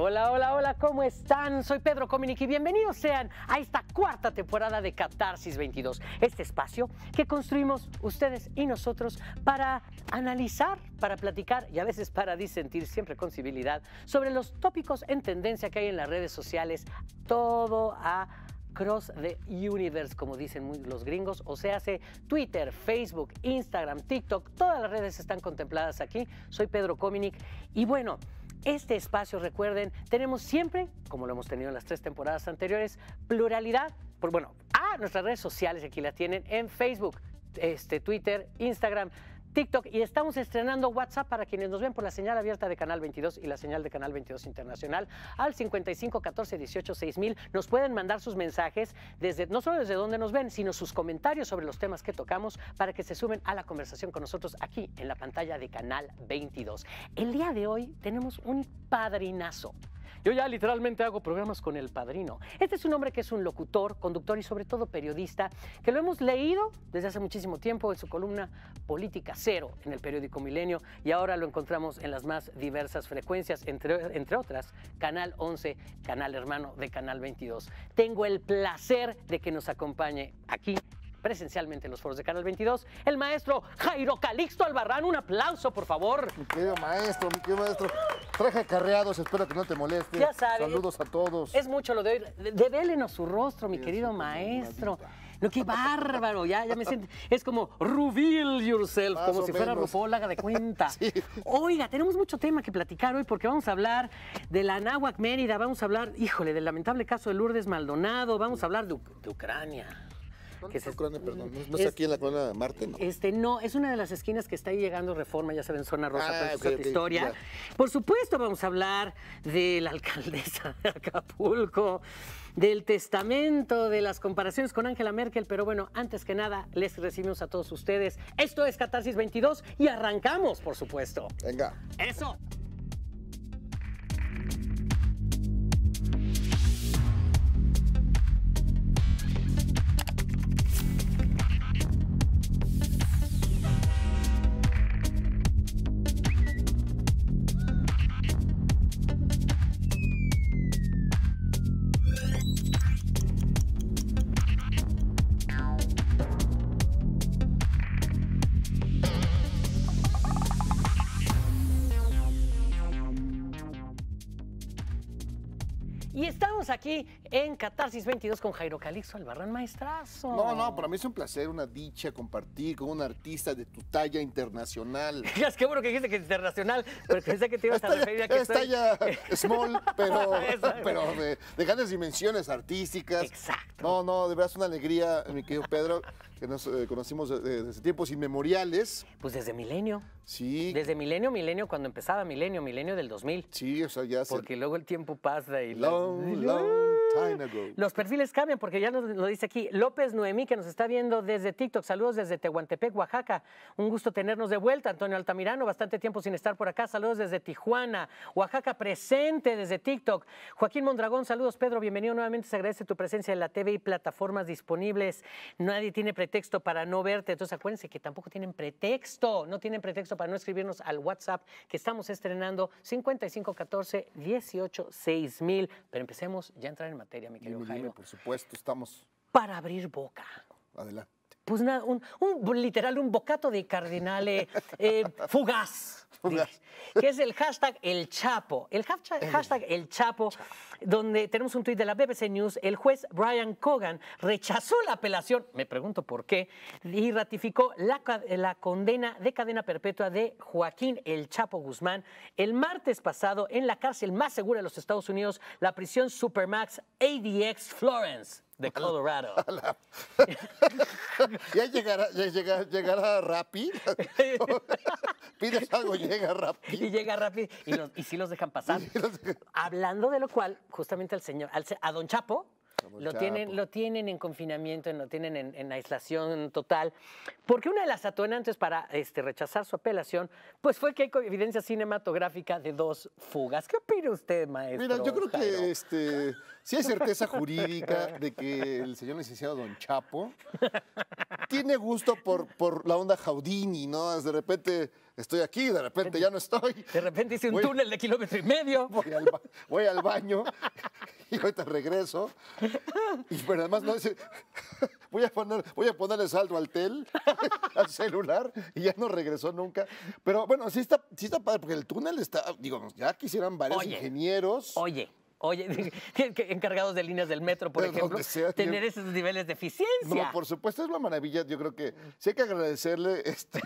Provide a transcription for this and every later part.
Hola, hola, hola, ¿cómo están? Soy Pedro Cominic y bienvenidos sean a esta cuarta temporada de Catarsis 22, este espacio que construimos ustedes y nosotros para analizar, para platicar y a veces para disentir, siempre con civilidad, sobre los tópicos en tendencia que hay en las redes sociales, todo a cross the universe, como dicen los gringos, o sea, hace Twitter, Facebook, Instagram, TikTok, todas las redes están contempladas aquí. Soy Pedro Cominic y bueno, este espacio, recuerden, tenemos siempre, como lo hemos tenido en las tres temporadas anteriores, pluralidad. Por, bueno, a ah, nuestras redes sociales aquí las tienen en Facebook, este, Twitter, Instagram. TikTok y estamos estrenando WhatsApp para quienes nos ven por la señal abierta de Canal 22 y la señal de Canal 22 Internacional al 55 14 18 6000. Nos pueden mandar sus mensajes desde no solo desde donde nos ven, sino sus comentarios sobre los temas que tocamos para que se sumen a la conversación con nosotros aquí en la pantalla de Canal 22. El día de hoy tenemos un padrinazo. Yo ya literalmente hago programas con el padrino. Este es un hombre que es un locutor, conductor y sobre todo periodista, que lo hemos leído desde hace muchísimo tiempo en su columna Política Cero en el periódico Milenio y ahora lo encontramos en las más diversas frecuencias, entre, entre otras Canal 11, Canal Hermano de Canal 22. Tengo el placer de que nos acompañe aquí presencialmente en los foros de Canal 22, el maestro Jairo Calixto Albarrán. Un aplauso, por favor. Mi querido maestro, mi querido maestro. Traje carreados, espero que no te moleste. Ya sabes. Saludos a todos. Es mucho lo de hoy. Devélenos su rostro, mi querido maestro. No, qué bárbaro, ya, ya me siento. Es como reveal yourself, como si fuera de cuenta. Oiga, tenemos mucho tema que platicar hoy porque vamos a hablar de la Nahuac Mérida, vamos a hablar, híjole, del lamentable caso de Lourdes Maldonado, vamos a hablar de Ucrania no, es, Este, no, es una de las esquinas que está ahí llegando Reforma, ya saben, zona rosa, ah, okay, historia. Por supuesto vamos a hablar de la alcaldesa de Acapulco, del testamento, de las comparaciones con Angela Merkel, pero bueno, antes que nada, les recibimos a todos ustedes. Esto es Catarsis 22 y arrancamos, por supuesto. Venga. Eso. Y en Catarsis 22 con Jairo Calixto barran Maestrazo. No, no, para mí es un placer, una dicha compartir con un artista de tu talla internacional. es que bueno que dijiste que es internacional, pero pensé que te ibas a referir a que es talla small, pero, de, grandes dimensiones artísticas. Exacto. No, no, de verdad es una alegría, mi querido Pedro, que nos eh, conocimos desde tiempos inmemoriales. Pues desde milenio. Sí. Desde milenio, milenio, cuando empezaba milenio, milenio del 2000. Sí, o sea, ya se... Porque luego el tiempo pasa y... Long, long time ago. Los perfiles cambian, porque ya nos lo, dice aquí López Noemí, que nos está viendo desde TikTok. Saludos desde Tehuantepec, Oaxaca. Un gusto tenernos de vuelta. Antonio Altamirano, bastante tiempo sin estar por acá. Saludos desde Tijuana. Oaxaca presente desde TikTok. Joaquín Mondragón, saludos. Pedro, bienvenido nuevamente. Se agradece tu presencia en la TV y plataformas disponibles. Nadie tiene pretexto para no verte. Entonces, acuérdense que tampoco tienen pretexto. No tienen pretexto para no escribirnos al WhatsApp que estamos estrenando 5514 186000. Pero empecemos ya a entrar en materia, mi querido Jairo. Por supuesto, estamos. Para abrir boca. Adelante pues nada, un, literal un bocato de cardenales eh, eh, fugaz. Que es el hashtag El Chapo. El hashtag, El Chapo, donde tenemos un tuit de la BBC News. El juez Brian Cogan rechazó la apelación, me pregunto por qué, y ratificó la, la condena de cadena perpetua de Joaquín El Chapo Guzmán el martes pasado en la cárcel más segura de los Estados Unidos, la prisión Supermax ADX Florence de Colorado. ¿Y ya llegará, ya llegará, llegará Rappi. Pides algo, llega Rappi. Y llega Rappi y, sí los dejan pasar. Hablando de lo cual, justamente al señor, al, a Don Chapo, lo tienen, pues. lo tienen en confinamiento, lo tienen en, aislación total, porque una de las atonantes para este, rechazar su apelación, pues fue que hay evidencia cinematográfica de dos fugas. ¿Qué opina usted, maestro? Mira, yo creo que este, sí hay certeza jurídica de que el señor licenciado Don Chapo tiene gusto por, por la onda Jaudini, ¿no? De repente estoy aquí, de repente ya no estoy. De repente hice un túnel de kilómetro y medio. Voy al, baño y ahorita regreso. Y, pero además no dice, voy a, poner, voy a ponerle saldo al tel, al celular, y ya no regresó nunca. Pero bueno, sí está, padre, porque el túnel está, digo, ya quisieran varios ingenieros. Oye. Oye, encargados de líneas del metro, por ejemplo, tener esos niveles de eficiencia. No, por supuesto, es una maravilla. Yo creo que sí hay que agradecerle este,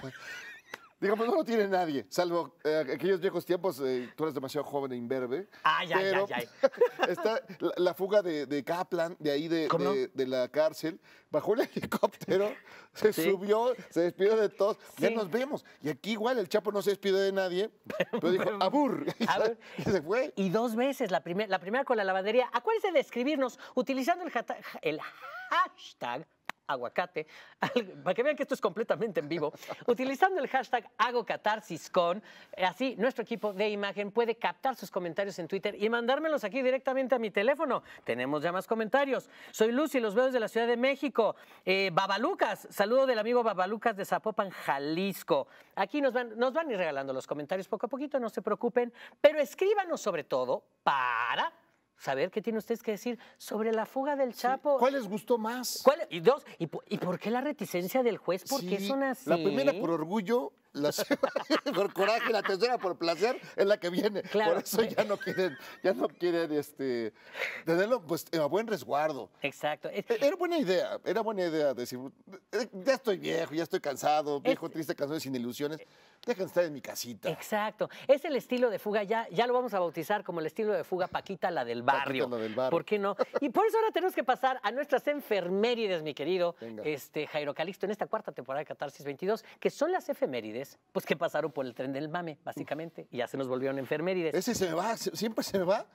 Digamos, pues, no lo tiene nadie, salvo eh, aquellos viejos tiempos, eh, tú eres demasiado joven e imberbe. Ay, ah, pero ay, ay, Está la, fuga de, Kaplan, de ahí de, la cárcel, bajó el helicóptero, se subió, se despidió de todos, ya nos vemos. Y aquí igual el Chapo no se despidió de nadie, pero dijo, abur, y, se fue. Y dos veces, la, primera con la lavandería. Acuérdense de escribirnos utilizando el hashtag aguacate, para que vean que esto es completamente en vivo, utilizando el hashtag HagoCatarsisCon, eh, así nuestro equipo de imagen puede captar sus comentarios en Twitter y mandármelos aquí directamente a mi teléfono. Tenemos ya más comentarios. Soy Lucy, los veo desde la Ciudad de México. Eh, Babalucas, saludo del amigo Babalucas de Zapopan, Jalisco. Aquí nos van, nos van a ir regalando los comentarios poco a poquito, no se preocupen, pero escríbanos sobre todo para saber qué tiene ustedes que decir sobre la fuga del Chapo. ¿Cuál les gustó más? Y dos, ¿y, por qué la reticencia del juez? ¿Por qué son así? La primera por orgullo, la segunda por coraje, la tercera por placer, es la que viene. Por eso ya no quieren, ya no quieren este, tenerlo pues, a buen resguardo. Exacto. E-, era buena idea, era buena idea decir, eh, ya estoy viejo, ya estoy cansado, viejo, triste, cansado, sin ilusiones dejen estar en mi casita. Exacto. Es el estilo de fuga, ya, ya lo vamos a bautizar como el estilo de fuga Paquita, la del barrio. Paquita, la del barrio. ¿Por qué no? Y por eso ahora tenemos que pasar a nuestras enfermérides, mi querido este, Jairo Calixto, en esta cuarta temporada de Catarsis 22, que son las efemérides, pues que pasaron por el tren del mame, básicamente, y ya se nos volvieron enfermérides. Ese se me va, siempre se me va.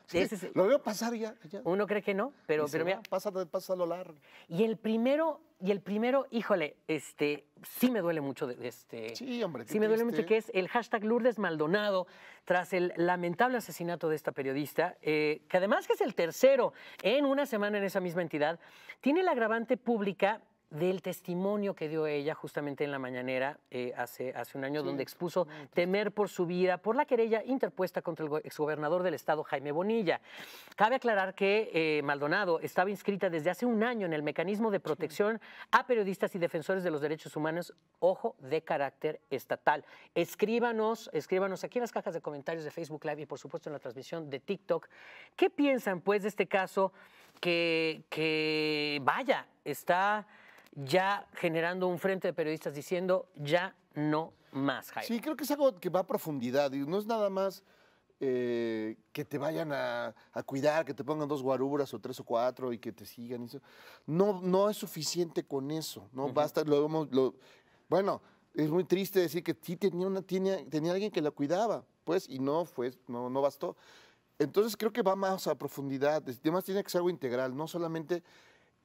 Lo veo pasar ya, Uno cree que no, pero, pero mira. lo largo. Y el primero y el primero, híjole, este, sí me duele mucho. este, sí, hombre. sí me duele mucho que es el hashtag Lourdes Maldonado tras el lamentable asesinato de esta periodista, eh, que además que es el tercero en una semana en esa misma entidad, tiene la agravante pública del testimonio que dio ella justamente en la mañanera eh, hace, hace un año, donde expuso temer por su vida por la querella interpuesta contra el exgobernador del estado, Jaime Bonilla. Cabe aclarar que eh, Maldonado estaba inscrita desde hace un año en el mecanismo de protección a periodistas y defensores de los derechos humanos, ojo, de carácter estatal. Escríbanos, escríbanos aquí en las cajas de comentarios de Facebook Live y por supuesto en la transmisión de TikTok. ¿Qué piensan pues de este caso que, que vaya, está ya generando un frente de periodistas diciendo ya no más, Jaime. Sí, creo que es algo que va a profundidad y no es nada más eh, que te vayan a, cuidar, que te pongan dos guaruras o tres o cuatro y que te sigan. eso. No, no es suficiente con eso, no basta. Lo, bueno, es muy triste decir que sí tenía, tenía, tenía alguien que la cuidaba, pues, y no, pues, no, no bastó. Entonces creo que va más a profundidad, además tiene que ser algo integral, no solamente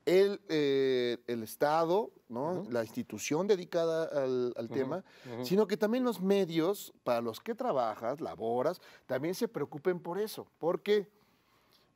el, eh, el Estado, ¿no? la institución dedicada al, tema, sino que también los medios para los que trabajas, laboras, también se preocupen por eso. ¿Por qué?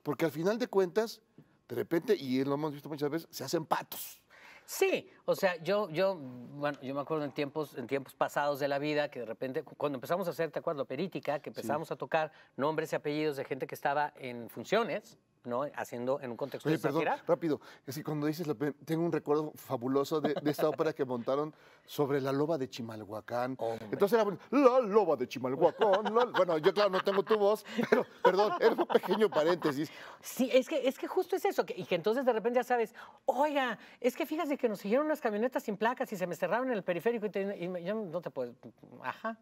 Porque al final de cuentas, de repente, y lo hemos visto muchas veces, se hacen patos. Sí, o sea, yo, yo, bueno, yo me acuerdo en tiempos, en tiempos pasados de la vida que de repente, cuando empezamos a hacer, ¿te acuerdo Perítica, que empezamos a tocar nombres y apellidos de gente que estaba en funciones, ¿no? Haciendo en un contexto Oye, perdón, rápido. Es que cuando dices, tengo un recuerdo fabuloso de, esta ópera que montaron sobre la loba de Chimalhuacán. Entonces era la loba de Chimalhuacán. bueno, yo claro no tengo tu voz, pero perdón, era un pequeño paréntesis. Sí, es que, es que justo es eso. y que entonces de repente ya sabes, oiga, es que fíjate que nos siguieron unas camionetas sin placas y se me cerraron en el periférico y, yo no te puedo, ajá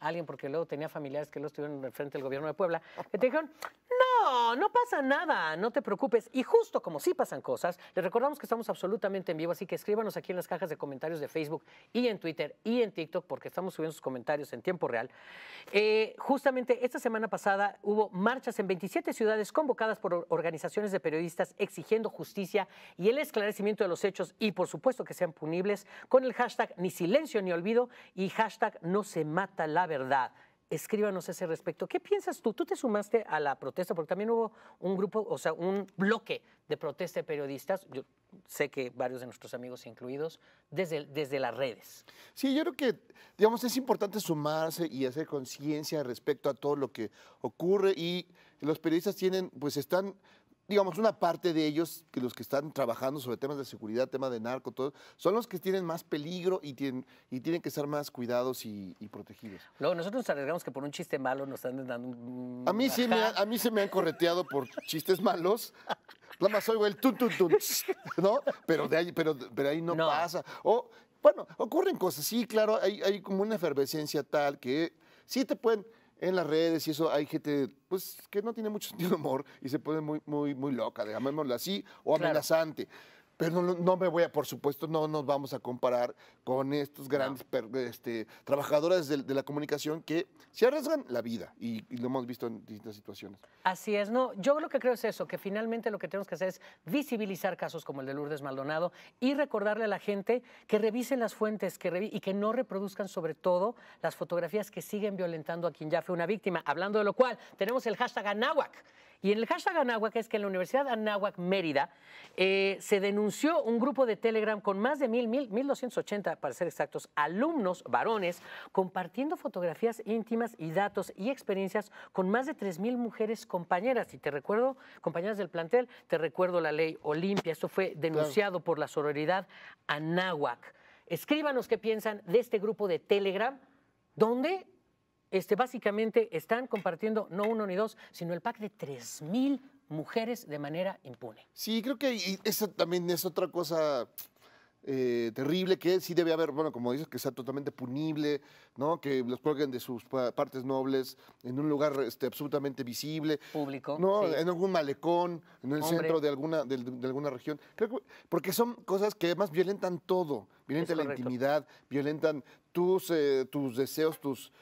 alguien, porque luego tenía familiares que lo estuvieron frente del gobierno de Puebla, que te dijeron, no no, pasa nada, no te preocupes. Y justo como sí pasan cosas, les recordamos que estamos absolutamente en vivo, así que escríbanos aquí en las cajas de comentarios de Facebook y en Twitter y en TikTok, porque estamos subiendo sus comentarios en tiempo real. Eh, justamente esta semana pasada hubo marchas en 27 ciudades convocadas por organizaciones de periodistas exigiendo justicia y el esclarecimiento de los hechos y por supuesto que sean punibles con el hashtag ni silencio ni olvido y hashtag no se mata la verdad escríbanos ese respecto. ¿Qué piensas tú? Tú te sumaste a la protesta, porque también hubo un grupo, o sea, un bloque de protesta de periodistas, yo sé que varios de nuestros amigos incluidos, desde, desde las redes. Sí, yo creo que, digamos, es importante sumarse y hacer conciencia respecto a todo lo que ocurre y los periodistas tienen, pues están digamos, una parte de ellos, que los que están trabajando sobre temas de seguridad, tema de narco, todo, son los que tienen más peligro y tienen, y tienen que estar más cuidados y, protegidos. Luego, nosotros nos arriesgamos que por un chiste malo nos están dando un... A mí, sí a mí se me han correteado por chistes malos. Nada más oigo el tun, tun, tun, ¿no? Pero, de ahí, pero, pero ahí no, no. pasa. O, bueno, ocurren cosas, sí, claro, hay, hay como una efervescencia tal que sí te pueden en las redes y eso hay gente pues que no tiene mucho sentido humor y se pone muy, muy, muy loca, llamémoslo así, o amenazante. Pero no, me voy a, por supuesto, no nos vamos a comparar con estos grandes este, trabajadores de, la comunicación que se arriesgan la vida y, lo hemos visto en distintas situaciones. Así es, no, yo lo que creo es eso, que finalmente lo que tenemos que hacer es visibilizar casos como el de Lourdes Maldonado y recordarle a la gente que revisen las fuentes que y que no reproduzcan sobre todo las fotografías que siguen violentando a quien ya fue una víctima. Hablando de lo cual, tenemos el hashtag Anahuac, y en el hashtag Anáhuac es que en la Universidad Anáhuac Mérida eh, se denunció un grupo de Telegram con más de mil, mil, ochenta, para ser exactos, alumnos varones compartiendo fotografías íntimas y datos y experiencias con más de mil mujeres compañeras. Y te recuerdo, compañeras del plantel, te recuerdo la ley Olimpia. Esto fue denunciado por la sororidad Anáhuac. Escríbanos qué piensan de este grupo de Telegram, ¿Dónde? Este, básicamente están compartiendo no uno ni dos, sino el pack de 3.000 mujeres de manera impune. Sí, creo que eso también es otra cosa eh, terrible que sí debe haber, bueno, como dices, que sea totalmente punible, ¿no? Que los colguen de sus partes nobles en un lugar este, absolutamente visible. Público. No, en algún malecón, en el centro de alguna, de, alguna región. Creo porque son cosas que además violentan todo. Violentan la intimidad, violentan tus, eh, tus deseos, tus,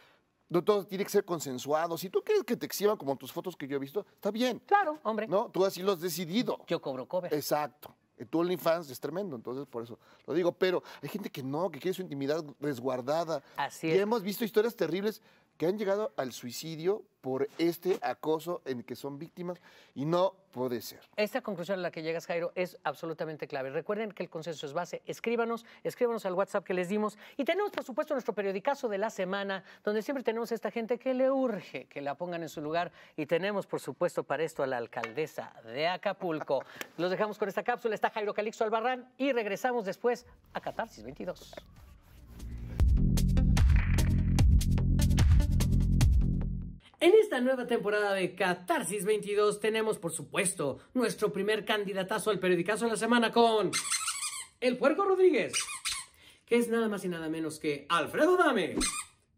todo tiene que ser consensuado. Si tú quieres que te exhiban como tus fotos que yo he visto, está bien. Claro, hombre. No, tú así lo has decidido. Yo cobro cover. Exacto. Eh, tu OnlyFans es tremendo, entonces por eso lo digo. Pero hay gente que no, que quiere su intimidad resguardada. Así es. Y hemos visto historias terribles que han llegado al suicidio por este acoso en el que son víctimas y no puede ser. Esta conclusión a la que llegas, Jairo, es absolutamente clave. Recuerden que el consenso es base. Escríbanos, escríbanos al WhatsApp que les dimos. Y tenemos, por supuesto, nuestro periodicazo de la semana, donde siempre tenemos a esta gente que le urge que la pongan en su lugar. Y tenemos, por supuesto, para esto a la alcaldesa de Acapulco. Los dejamos con esta cápsula. Está Jairo Calixto Albarrán y regresamos después a Catarsis 22. En esta nueva temporada de Catarsis 22 tenemos, por supuesto, nuestro primer candidatazo al periodicazo de la semana con... El Puerco Rodríguez, que es nada más y nada menos que Alfredo Dame,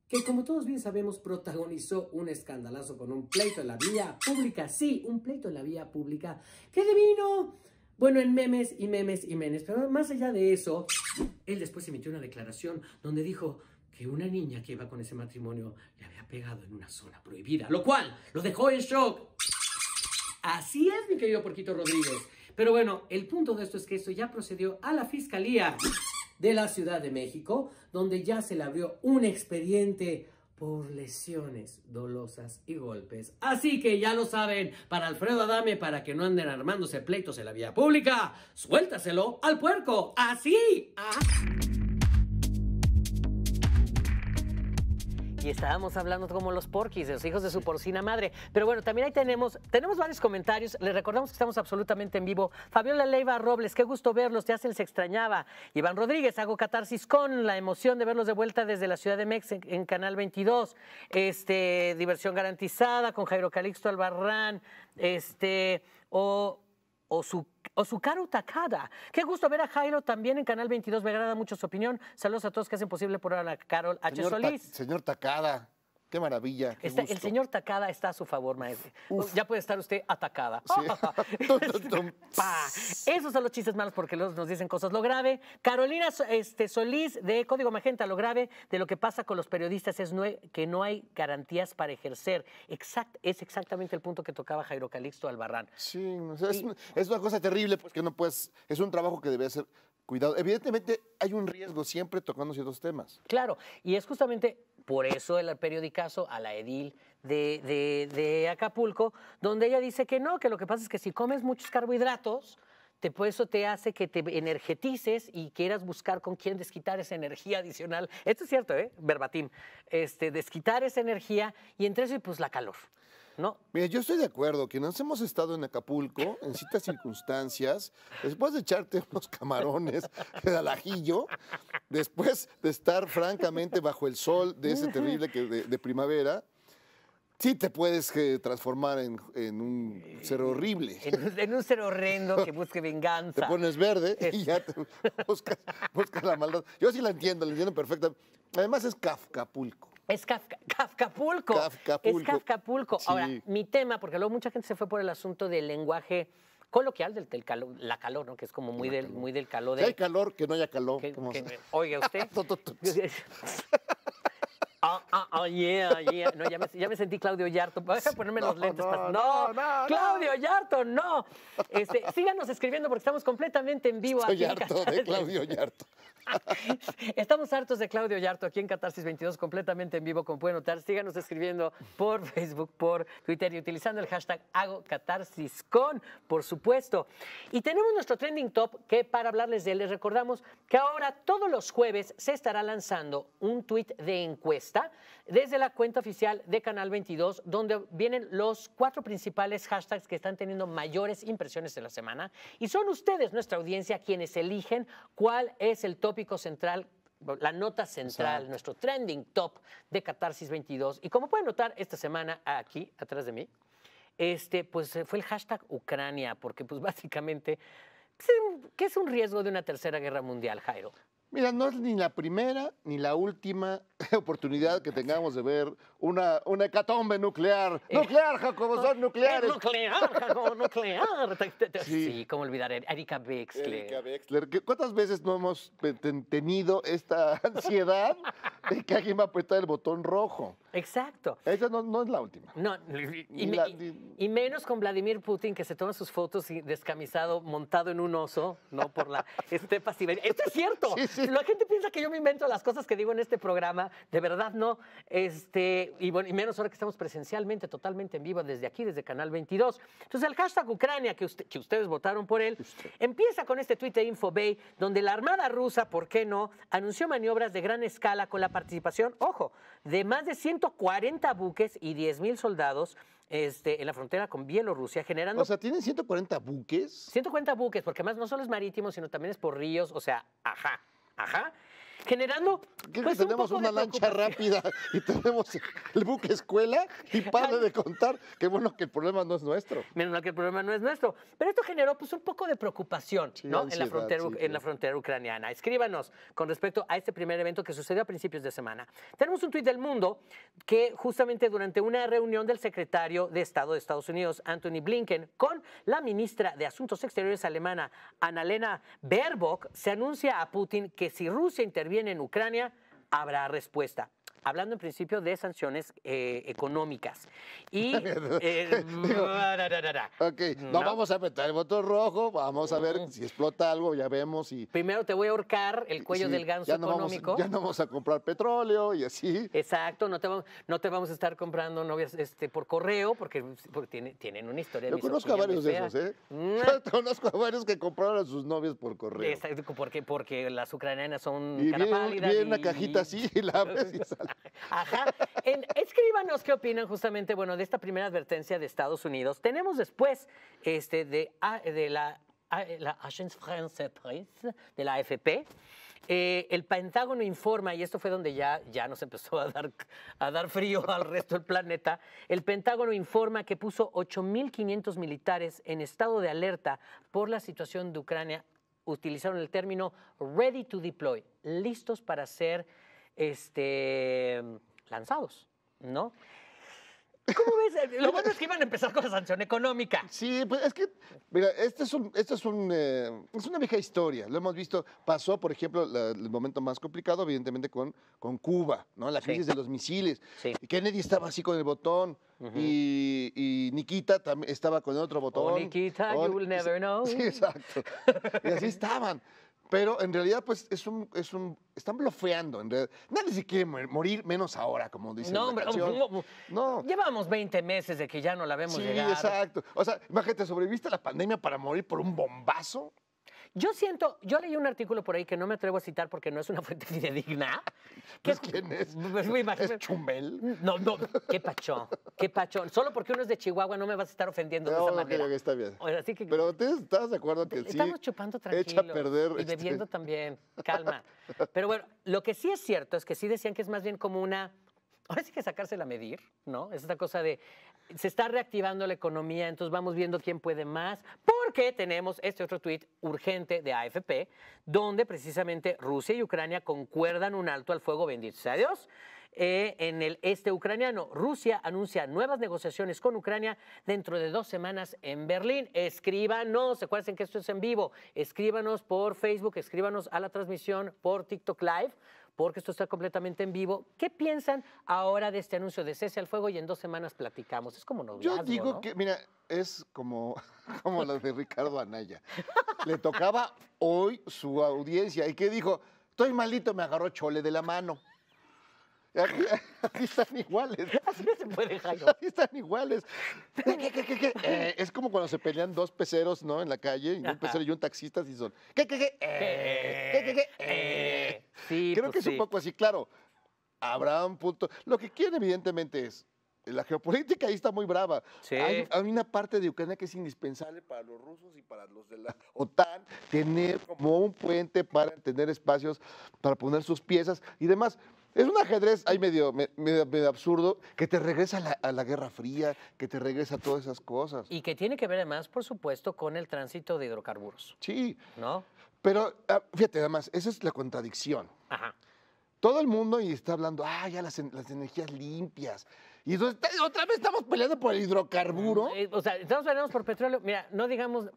que como todos bien sabemos protagonizó un escandalazo con un pleito en la vía pública, sí, un pleito en la vía pública, que vino? bueno, en memes y memes y memes, pero más allá de eso, él después emitió una declaración donde dijo, que una niña que iba con ese matrimonio le había pegado en una zona prohibida, lo cual lo dejó en shock. Así es, mi querido Porquito Rodríguez. Pero bueno, el punto de esto es que esto ya procedió a la fiscalía de la Ciudad de México, donde ya se le abrió un expediente por lesiones dolosas y golpes. Así que ya lo saben, para Alfredo Adame, para que no anden armándose pleitos en la vía pública, suéltaselo al puerco. Así. Ah. y estábamos hablando como los porquis, de los hijos de su porcina madre. Pero bueno, también ahí tenemos, tenemos varios comentarios. Les recordamos que estamos absolutamente en vivo. Fabiola Leiva Robles, qué gusto verlos, ya se les extrañaba. Iván Rodríguez, hago catarsis con la emoción de verlos de vuelta desde la Ciudad de México en, Canal 22. Este, diversión garantizada con Jairo Calixto Albarrán, este, o o su caro Takada. Qué gusto ver a Jairo también en Canal 22. Me agrada mucho su opinión. Saludos a todos que hacen posible por ahora a Carol H. Solís. señor Takada. Qué maravilla. Este, el señor Tacada está a su favor, maestro. Ya puede estar usted atacada. Esos son los chistes malos porque nos dicen cosas. Lo grave, Carolina este, Solís de Código Magenta, lo grave de lo que pasa con los periodistas es que no hay garantías para ejercer. es exactamente el punto que tocaba Jairo Calixto Albarrán. Sí, es, una cosa terrible porque pues, no puedes, es un trabajo que debe ser cuidado. Evidentemente hay un riesgo siempre tocando ciertos temas. Claro, y es justamente por eso el periodicazo a la edil de, de, Acapulco, donde ella dice que no, que lo que pasa es que si comes muchos carbohidratos, te, pues, eso te hace que te energetices y quieras buscar con quién desquitar esa energía adicional. Esto es cierto, ¿eh? Verbatim. Este, desquitar esa energía y entre eso, pues la calor yo estoy de acuerdo. que nos hemos estado en Acapulco, en ciertas circunstancias, después de echarte unos camarones de ajillo, después de estar francamente bajo el sol de ese terrible que de, primavera, Sí, te puedes eh, transformar en, un ser horrible. En, un ser horrendo que busque venganza. Te pones verde y ya te buscas, la maldad. Yo sí la entiendo, la entiendo perfecta. Además es Kafkapulco. Es Kafka, Es Kafkapulco. Ahora, mi tema, porque luego mucha gente se fue por el asunto del lenguaje coloquial del, la calor, ¿no? Que es como muy del, calor. muy del calor. De... hay calor, que no haya calor. oiga usted. Oh, ah, oh, yeah, ah, ya me, sentí Claudio Yarto. Voy a ponerme no, los lentes. Pues. No, no, Claudio Yarto, no. Este, síganos escribiendo porque estamos completamente en vivo Estoy Harto de Claudio Yarto. Estamos hartos de Claudio Yarto aquí en Catarsis 22, completamente en vivo, como pueden notar. Síganos escribiendo por Facebook, por Twitter y utilizando el hashtag hago por supuesto. Y tenemos nuestro trending top que para hablarles de él les recordamos que ahora todos los jueves se estará lanzando un tweet de encuesta Está desde la cuenta oficial de Canal 22, donde vienen los cuatro principales hashtags que están teniendo mayores impresiones en la semana. Y son ustedes, nuestra audiencia, quienes eligen cuál es el tópico central la nota central, nuestro trending top de Catarsis 22. Y como pueden notar, esta semana aquí, atrás de mí, este, pues eh, fue el hashtag Ucrania, porque pues básicamente, ¿qué es un riesgo de una tercera guerra mundial, Jairo? Mira, no es ni la primera ni la última oportunidad que tengamos de ver una, una hecatombe nuclear. Eh, ¡Nuclear, Jacobo! ¡Son eh, nucleares! ¡Nuclear, Jacobo! ¡Nuclear! sí. como cómo olvidar Erika Bexler. Erika Bexler. ¿Cuántas veces no hemos tenido esta ansiedad de que alguien va a apretar el botón rojo? Exacto. Esa no, es la última. No, y, menos con Vladimir Putin que se toma sus fotos descamisado, montado en un oso, ¿no? Por la estepa siberiana. Esto es cierto. La gente piensa que yo me invento las cosas que digo en este programa. De verdad no. Este, y, bueno, y menos ahora que estamos presencialmente, totalmente en vivo desde aquí, desde Canal 22. Entonces el hashtag Ucrania, que, ustedes votaron por él, empieza con este de Infobay, donde la Armada Rusa, ¿por qué no?, anunció maniobras de gran escala con la participación, ojo, de más de 100 140 buques y 10.000 soldados este, en la frontera con Bielorrusia, generando... O sea, ¿tienen 140 buques? 140 buques, porque además no solo es marítimo, sino también es por ríos, o sea, ajá, ajá generando. Pues, tenemos una lancha rápida y tenemos el buque escuela y padre de contar que bueno que el problema no es nuestro. Menos mal que el problema no es nuestro. Pero esto generó pues un poco de preocupación ¿no? en, la frontera, en la frontera ucraniana. Escríbanos con respecto a este primer evento que sucedió a principios de semana. Tenemos un tuit del mundo que justamente durante una reunión del secretario de Estado de Estados Unidos, Anthony Blinken, con la ministra de Asuntos Exteriores alemana, Annalena Baerbock, se anuncia a Putin que si Rusia interviene en Ucrania, habrá respuesta hablando en principio de sanciones eh, económicas. Y. no, vamos a meter el botón rojo, vamos a ver si explota algo, ya vemos. Y, Primero te voy a ahorcar el cuello del ganso económico. ya no vamos a comprar petróleo y así. Exacto, no te, vamos, no te vamos a estar comprando novias este, por correo, porque, tienen, tienen una historia. Yo conozco a varios de esos, ¿eh? Mm. conozco a varios que compraron a sus novias por correo. Exacto, porque, porque las ucranianas son. Y una cajita así y la y Ajá. En, escríbanos qué opinan justamente, bueno, de esta primera advertencia de Estados Unidos. Tenemos después este, de, ah, ah, la, Agence France de la AFP. Eh, el Pentágono informa, y esto fue donde ya, ya nos empezó a dar, a dar frío al resto del planeta, el Pentágono informa que puso 8.500 militares en estado de alerta por la situación de Ucrania. Utilizaron el término ready to deploy, listos para ser este, lanzados, ¿no? ¿Cómo ves? Eh, lo bueno es que iban a empezar con la sanción económica. Sí, pues es que, mira, este es, un, este es, un, eh, es una vieja historia. Lo hemos visto. Pasó, por ejemplo, el momento más complicado, evidentemente, con, con Cuba, ¿no? La crisis de los misiles. Sí. Kennedy estaba así con el botón. y, y, Nikita estaba con el otro botón. O oh, Nikita, you will never know. Sí, exacto. y así estaban. Pero en realidad, pues, es un, es un. Están blofeando. En Nadie se quiere morir, menos ahora, como dicen. No, hombre, Llevamos 20 meses de que ya no la vemos llegado. Sí, exacto. O sea, imagínate, sobreviviste a la pandemia para morir por un bombazo. Yo siento, yo leí un artículo por ahí que no me atrevo a citar porque no es una fuente fidedigna. ¿Pues qué ¿Quién es? Me ¿Es Chumel? No, no, qué pacho, qué pachón. Solo porque uno es de Chihuahua no me vas a estar ofendiendo de esa manera. está bien. Pero estás de acuerdo que estamos chupando tranquilo. Echa a perder. Y este? bebiendo también, calma. Pero bueno, lo que sí es cierto es que sí decían que es más bien como una ahora sí que sacársela a medir, ¿no? Es esta cosa de, se está reactivando la economía, entonces vamos viendo quién puede más, porque tenemos este otro tuit urgente de AFP, donde precisamente Rusia y Ucrania concuerdan un alto al fuego, bendito sea Dios. Eh, en el este ucraniano. Rusia anuncia nuevas negociaciones con Ucrania dentro de dos semanas en Berlín. Escríbanos, acuérdense que esto es en vivo. Escríbanos por Facebook, escríbanos a la transmisión por TikTok Live porque esto está completamente en vivo. ¿Qué piensan ahora de este anuncio de cese al fuego y en dos semanas platicamos? Es como ¿no? Yo digo que, mira, es como, como la de Ricardo Anaya. Le tocaba hoy su audiencia. ¿Y que dijo? Estoy malito, me agarró Chole de la mano. Aquí, están iguales. Así están iguales. Eh, es como cuando se pelean dos peceros, ¿no? En la calle, y un pecero y un taxista, y son. sí, Creo pues que es un poco así, claro. Habrá un punto. Lo que quieren, evidentemente, es. La geopolítica ahí está muy brava. hay, una parte de Ucrania que es indispensable para los rusos y para los de la OTAN tener como un puente para tener espacios para poner sus piezas y demás. Es un ajedrez ahí medio, medio, absurdo que te regresa a la, Guerra Fría, que te regresa a todas esas cosas. Y que tiene que ver además, por supuesto, con el tránsito de hidrocarburos. Sí. ¿No? Pero ah, fíjate, además, esa es la contradicción. Ajá. Todo el mundo y está hablando, ah, ya las, las energías limpias. Y entonces, otra vez estamos peleando por el hidrocarburo. Eh, o sea, estamos peleando por petróleo. Mira, no digamos,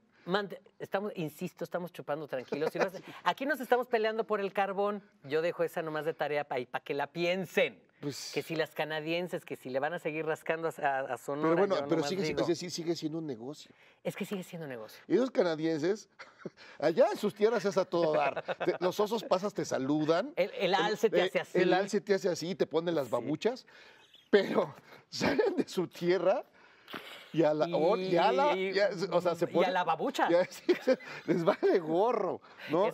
estamos, insisto, estamos chupando tranquilos. aquí nos estamos peleando por el carbón. Yo dejo esa nomás de tarea para que la piensen. Pues que si las canadienses, que si le van a seguir rascando a, a Sonora. Pero bueno, pero sigue, siendo un negocio. Es que sigue siendo un negocio. Y los canadienses, allá en sus tierras es a todo dar. los osos pasas te saludan. El, alce te hace así. El alce te hace así, y te ponen las babuchas. Pero salen de su tierra y a la, oh, o sea, se y la babucha. Les va de gorro, ¿no? a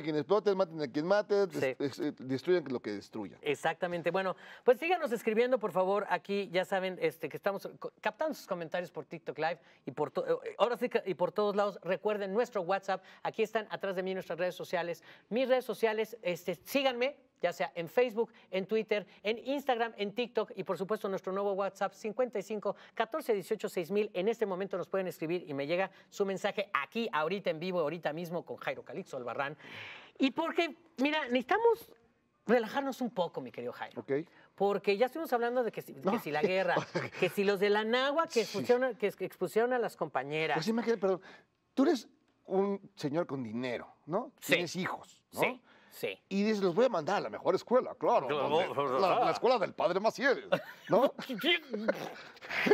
quien exploten, maten a quien maten, eh, destruyan lo que destruyan. Exactamente. Bueno, pues síganos escribiendo, por favor, aquí ya saben este, que estamos captando sus comentarios por TikTok Live y por eh, ahora y por todos lados. Recuerden nuestro WhatsApp, aquí están atrás de mí nuestras redes sociales, mis redes sociales, este, síganme ya sea en Facebook, en Twitter, en Instagram, en TikTok y por supuesto nuestro nuevo WhatsApp 55 14 18 6000. En este momento nos pueden escribir y me llega su mensaje aquí, ahorita en vivo, ahorita mismo con Jairo Calixto Albarrán. Y porque, mira, necesitamos relajarnos un poco, mi querido Jairo. Porque ya estuvimos hablando de que, si, la guerra, que si los de la Nagua que, expusieron, que expusieron a las compañeras. Pues imagínate, perdón, tú eres un señor con dinero, ¿no? Sí. Tienes hijos, ¿no? Sí. Y dices, los voy a mandar a la mejor escuela, claro. Oh, oh, la, ah. escuela del padre Maciel, ¿no?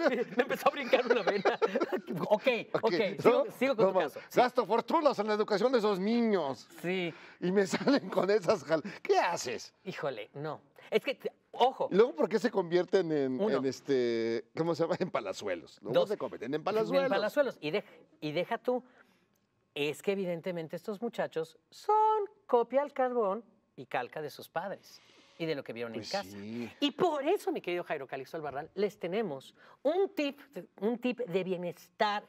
Me empezó a brincar una vena. ok, ok, Sigo, con tu caso. Gasto fortunas en la educación de esos niños. Sí. Y me salen con esas... ¿Qué haces? Híjole, no. Es que Ojo. luego por qué se convierten en, este, ¿cómo se llama? En palazuelos. No se convierten en palazuelos. En palazuelos. y deja tú, es que evidentemente estos muchachos son copia el carbón y calca de sus padres y de lo que vieron en pues casa. Y por eso, mi querido Jairo Calixto Albarrán, les tenemos un tip, un tip de bienestar.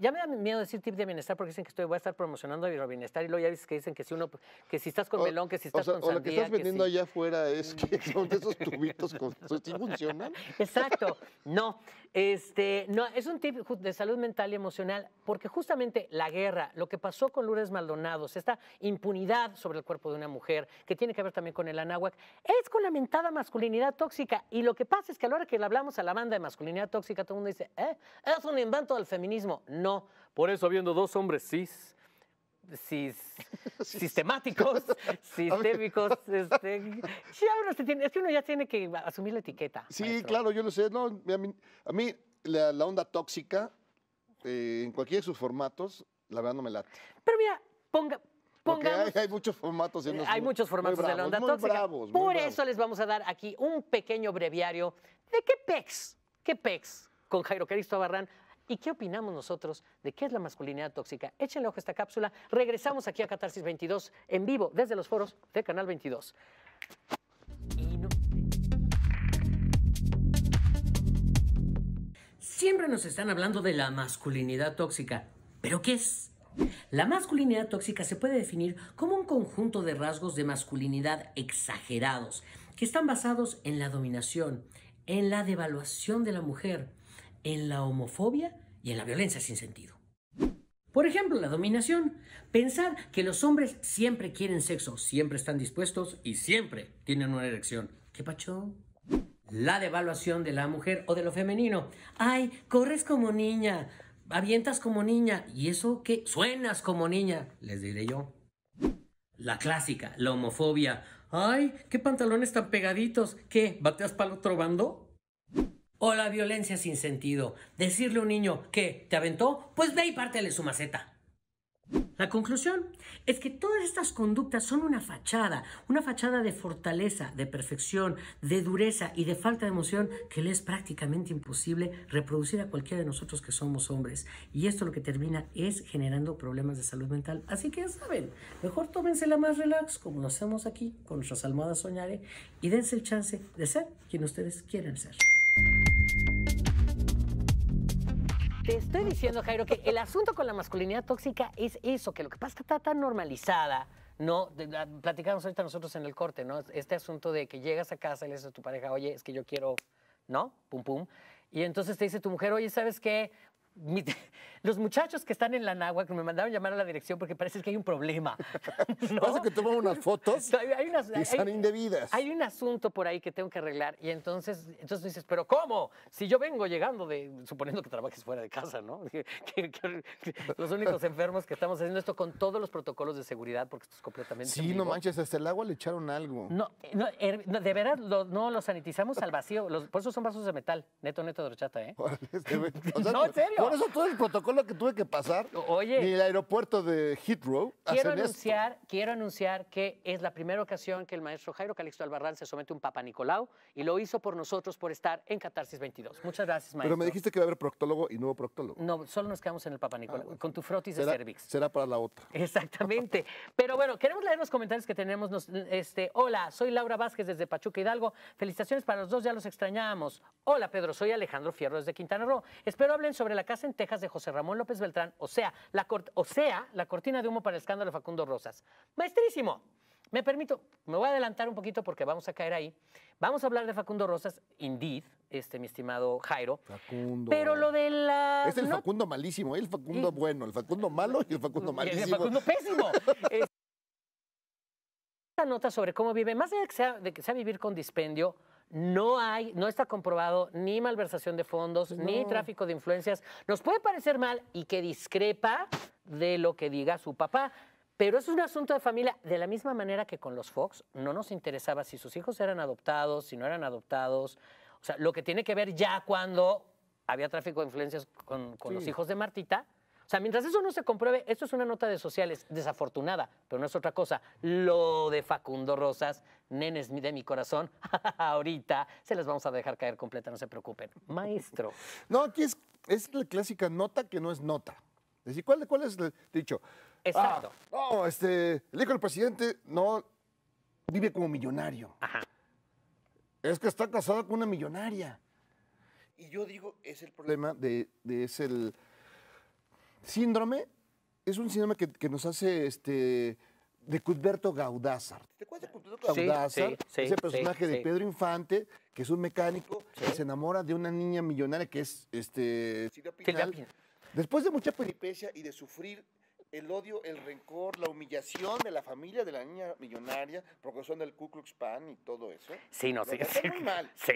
Ya me da miedo decir tip de bienestar porque dicen que estoy, voy a estar promocionando bienestar y luego ya dices que dicen que si uno, que si estás con melón, que si estás con sandía. O lo que estás vendiendo allá afuera es mm. que son de esos tubitos con, pues, ¿sí funcionan? Exacto. No, este, no, es un tip de salud mental y emocional porque justamente la guerra, lo que pasó con Lourdes Maldonados, esta impunidad sobre el cuerpo de una mujer que tiene que ver también con el anáhuac, es con la mentada masculinidad tóxica. Y lo que pasa es que a la hora que le hablamos a la banda de masculinidad tóxica, todo el mundo dice, eh, es un invento del feminismo. No. Por eso, habiendo dos hombres cis, cis sistemáticos, sistémicos, este, uno se tiene, es que uno ya tiene que asumir la etiqueta. Sí, claro, yo lo sé. No, a mí, la, onda tóxica, eh, en cualquiera de sus formatos, la verdad no me late. Pero mira, ponga, hay, muchos formatos. En eh, hay muchos formatos de la onda tóxica. Por eso les vamos a dar aquí un pequeño breviario de qué pex, qué pex con Jairo Caristo Barrán. ¿Y qué opinamos nosotros de qué es la masculinidad tóxica? Échenle ojo a esta cápsula. Regresamos aquí a Catarsis 22 en vivo desde los foros de Canal 22. Siempre nos están hablando de la masculinidad tóxica. ¿Pero qué es? La masculinidad tóxica se puede definir como un conjunto de rasgos de masculinidad exagerados, que están basados en la dominación, en la devaluación de la mujer, en la homofobia y en la violencia sin sentido. Por ejemplo, la dominación. Pensar que los hombres siempre quieren sexo, siempre están dispuestos y siempre tienen una erección. ¿Qué pachón! La devaluación de la mujer o de lo femenino. Ay, corres como niña avientas como niña. ¿Y eso qué? Suenas como niña, les diré yo. La clásica, la homofobia. Ay, qué pantalones tan pegaditos. ¿Qué? ¿Bateas para el otro bando? O la violencia sin sentido. Decirle a un niño que te aventó, pues ve y pártele su maceta. La conclusión es que todas estas conductas son una fachada, una fachada de fortaleza, de perfección, de dureza y de falta de emoción que le es prácticamente imposible reproducir a cualquiera de nosotros que somos hombres. Y esto lo que termina es generando problemas de salud mental. Así que ya saben, mejor la más relax, como lo hacemos aquí con nuestras almohadas soñare, y dense el chance de ser quien ustedes quieran ser. Te estoy diciendo, Jairo, que el asunto con la masculinidad tóxica es eso, que lo que pasa es que está tan normalizada. No, platicamos ahorita nosotros en el corte, ¿no? Este asunto de que llegas a casa y le dices a tu pareja, oye, es que yo quiero, ¿no? Pum, pum. Y entonces te dice tu mujer, oye, ¿sabes qué? los muchachos que están en la que me mandaron llamar a la dirección porque parece que hay un problema. Pasa que toman unas fotos hay y están indebidas. Hay un asunto por ahí que tengo que arreglar y entonces, entonces dices, pero ¿cómo? Si yo vengo llegando de, suponiendo que trabajes fuera de casa, ¿no? los únicos enfermos que estamos haciendo esto con todos los protocolos de seguridad porque esto es completamente... Sí, no manches, hasta el agua le echaron algo. No, eh, er, de verdad, no, lo sanitizamos al vacío. Los, por eso son vasos de metal, neto, neto de rochata, ¿eh? no, en serio. Por eso todo el protocolo que tuve que pasar. Oye. Ni el aeropuerto de Heathrow. Quiero anunciar, quiero anunciar que es la primera ocasión que el maestro Jairo Calixto Albarrán se somete a un Papa Nicolau y lo hizo por nosotros por estar en Catarsis 22. Muchas gracias, maestro. Pero me dijiste que va a haber proctólogo y nuevo proctólogo. No, solo nos quedamos en el Papa Nicolau, ah, con tu frotis de cervix. Será para la otra. Exactamente. Pero bueno, queremos leer los comentarios que tenemos. este, hola, soy Laura Vázquez desde Pachuca Hidalgo. Felicitaciones para los dos, ya los extrañábamos Hola, Pedro, soy Alejandro Fierro desde Quintana Roo. Espero hablen sobre la casa en Texas de José Ramón López Beltrán, o sea, la, o sea, la cortina de humo para el escándalo de Facundo Rosas. Maestrísimo. Me permito, me voy a adelantar un poquito porque vamos a caer ahí. Vamos a hablar de Facundo Rosas, indeed, este, mi estimado Jairo. Facundo. Pero lo de la. Es el Facundo malísimo, el Facundo bueno, el Facundo malo y el Facundo malísimo. el Facundo pésimo. Esta nota sobre cómo vive, más de que sea, de que sea vivir con dispendio, no hay, no está comprobado ni malversación de fondos, ni tráfico de influencias. Nos puede parecer mal y que discrepa de lo que diga su papá. Pero es un asunto de familia, de la misma manera que con los Fox, no nos interesaba si sus hijos eran adoptados, si no eran adoptados. O sea, lo que tiene que ver ya cuando había tráfico de influencias con, los hijos de Martita, mientras eso no se compruebe, esto es una nota de sociales desafortunada, pero no es otra cosa. Lo de Facundo Rosas, nenes de mi corazón, ahorita se las vamos a dejar caer completa, no se preocupen. Maestro. No, aquí es, es la clásica nota que no es nota. Es decir, ¿cuál, cuál es el dicho? Exacto. Ah, no, este, el hijo del presidente no vive como millonario. Ajá. Es que está casado con una millonaria. Y yo digo, es el problema de, de el síndrome es un síndrome que, nos hace este de Cudberto Gaudázar. ¿Te acuerdas de Cudberto Gaudázar? Sí, sí, ese personaje de Pedro Infante, que es un mecánico, que se enamora de una niña millonaria que es este, Silvia Después de mucha peripecia y de sufrir el odio, el rencor, la humillación de la familia de la niña millonaria, porque son del Ku Klux Klan y todo eso. Sí, no, sí, sí. sí. muy mal. Sí.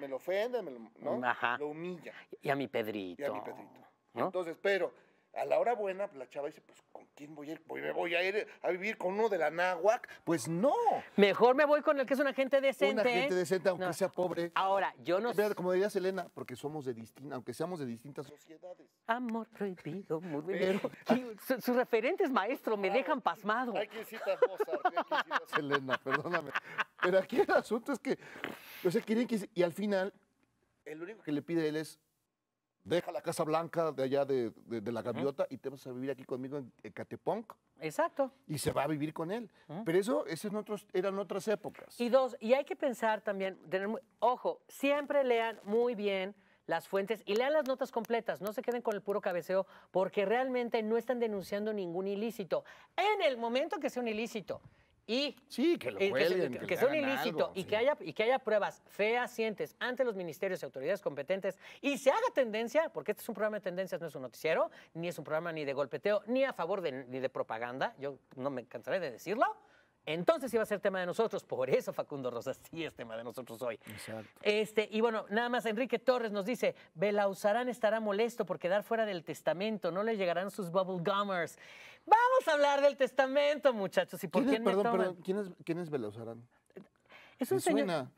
me, lo ofende, me lo, lo humilla. Y a mi Pedrito. Y a mi Pedrito. Entonces, pero a la hora buena, pues, la chava dice, pues, ¿con quién voy a ir? ¿Me voy a ir a vivir con uno de la náhuac? Pues no. Mejor me voy con el que es una gente decente. Una gente decente, aunque sea pobre. Ahora, yo no sé. Como diría Selena, porque somos de distintas, aunque seamos de distintas sociedades. Amor prohibido, muy bien. Sus referentes maestro me dejan pasmado. Hay que citar Mozart, hay que Selena, perdóname. Pero aquí el asunto es que, o sea, que, y al final, el único que le pide él es, deja la Casa Blanca de allá de, la Gaviota y te vas a vivir aquí conmigo en, Exacto. Y se va a vivir con él. Pero eso, esos eran otras épocas. Y dos, y hay que pensar también, tener, ojo, siempre lean muy bien las fuentes y lean las notas completas, no se queden con el puro cabeceo porque realmente no están denunciando ningún ilícito en el momento que sea un ilícito y que, lo son ilícitos y, que haya, y que haya pruebas fehacientes ante los ministerios y autoridades competentes y se haga tendencia, porque este es un programa de tendencias, no es un noticiero, ni es un programa ni de golpeteo, ni a favor ni de propaganda, yo no me cansaré de decirlo, entonces iba a ser tema de nosotros, por eso Facundo Rosas sí es tema de nosotros hoy. Este, y bueno, nada más Enrique Torres nos dice, Belauzarán estará molesto por quedar fuera del testamento, no le llegarán sus bubble gummers. Vamos a hablar del testamento, muchachos. ¿Y por ¿Quién, es, qué perdón, perdón, ¿quién es, quién es un Suena.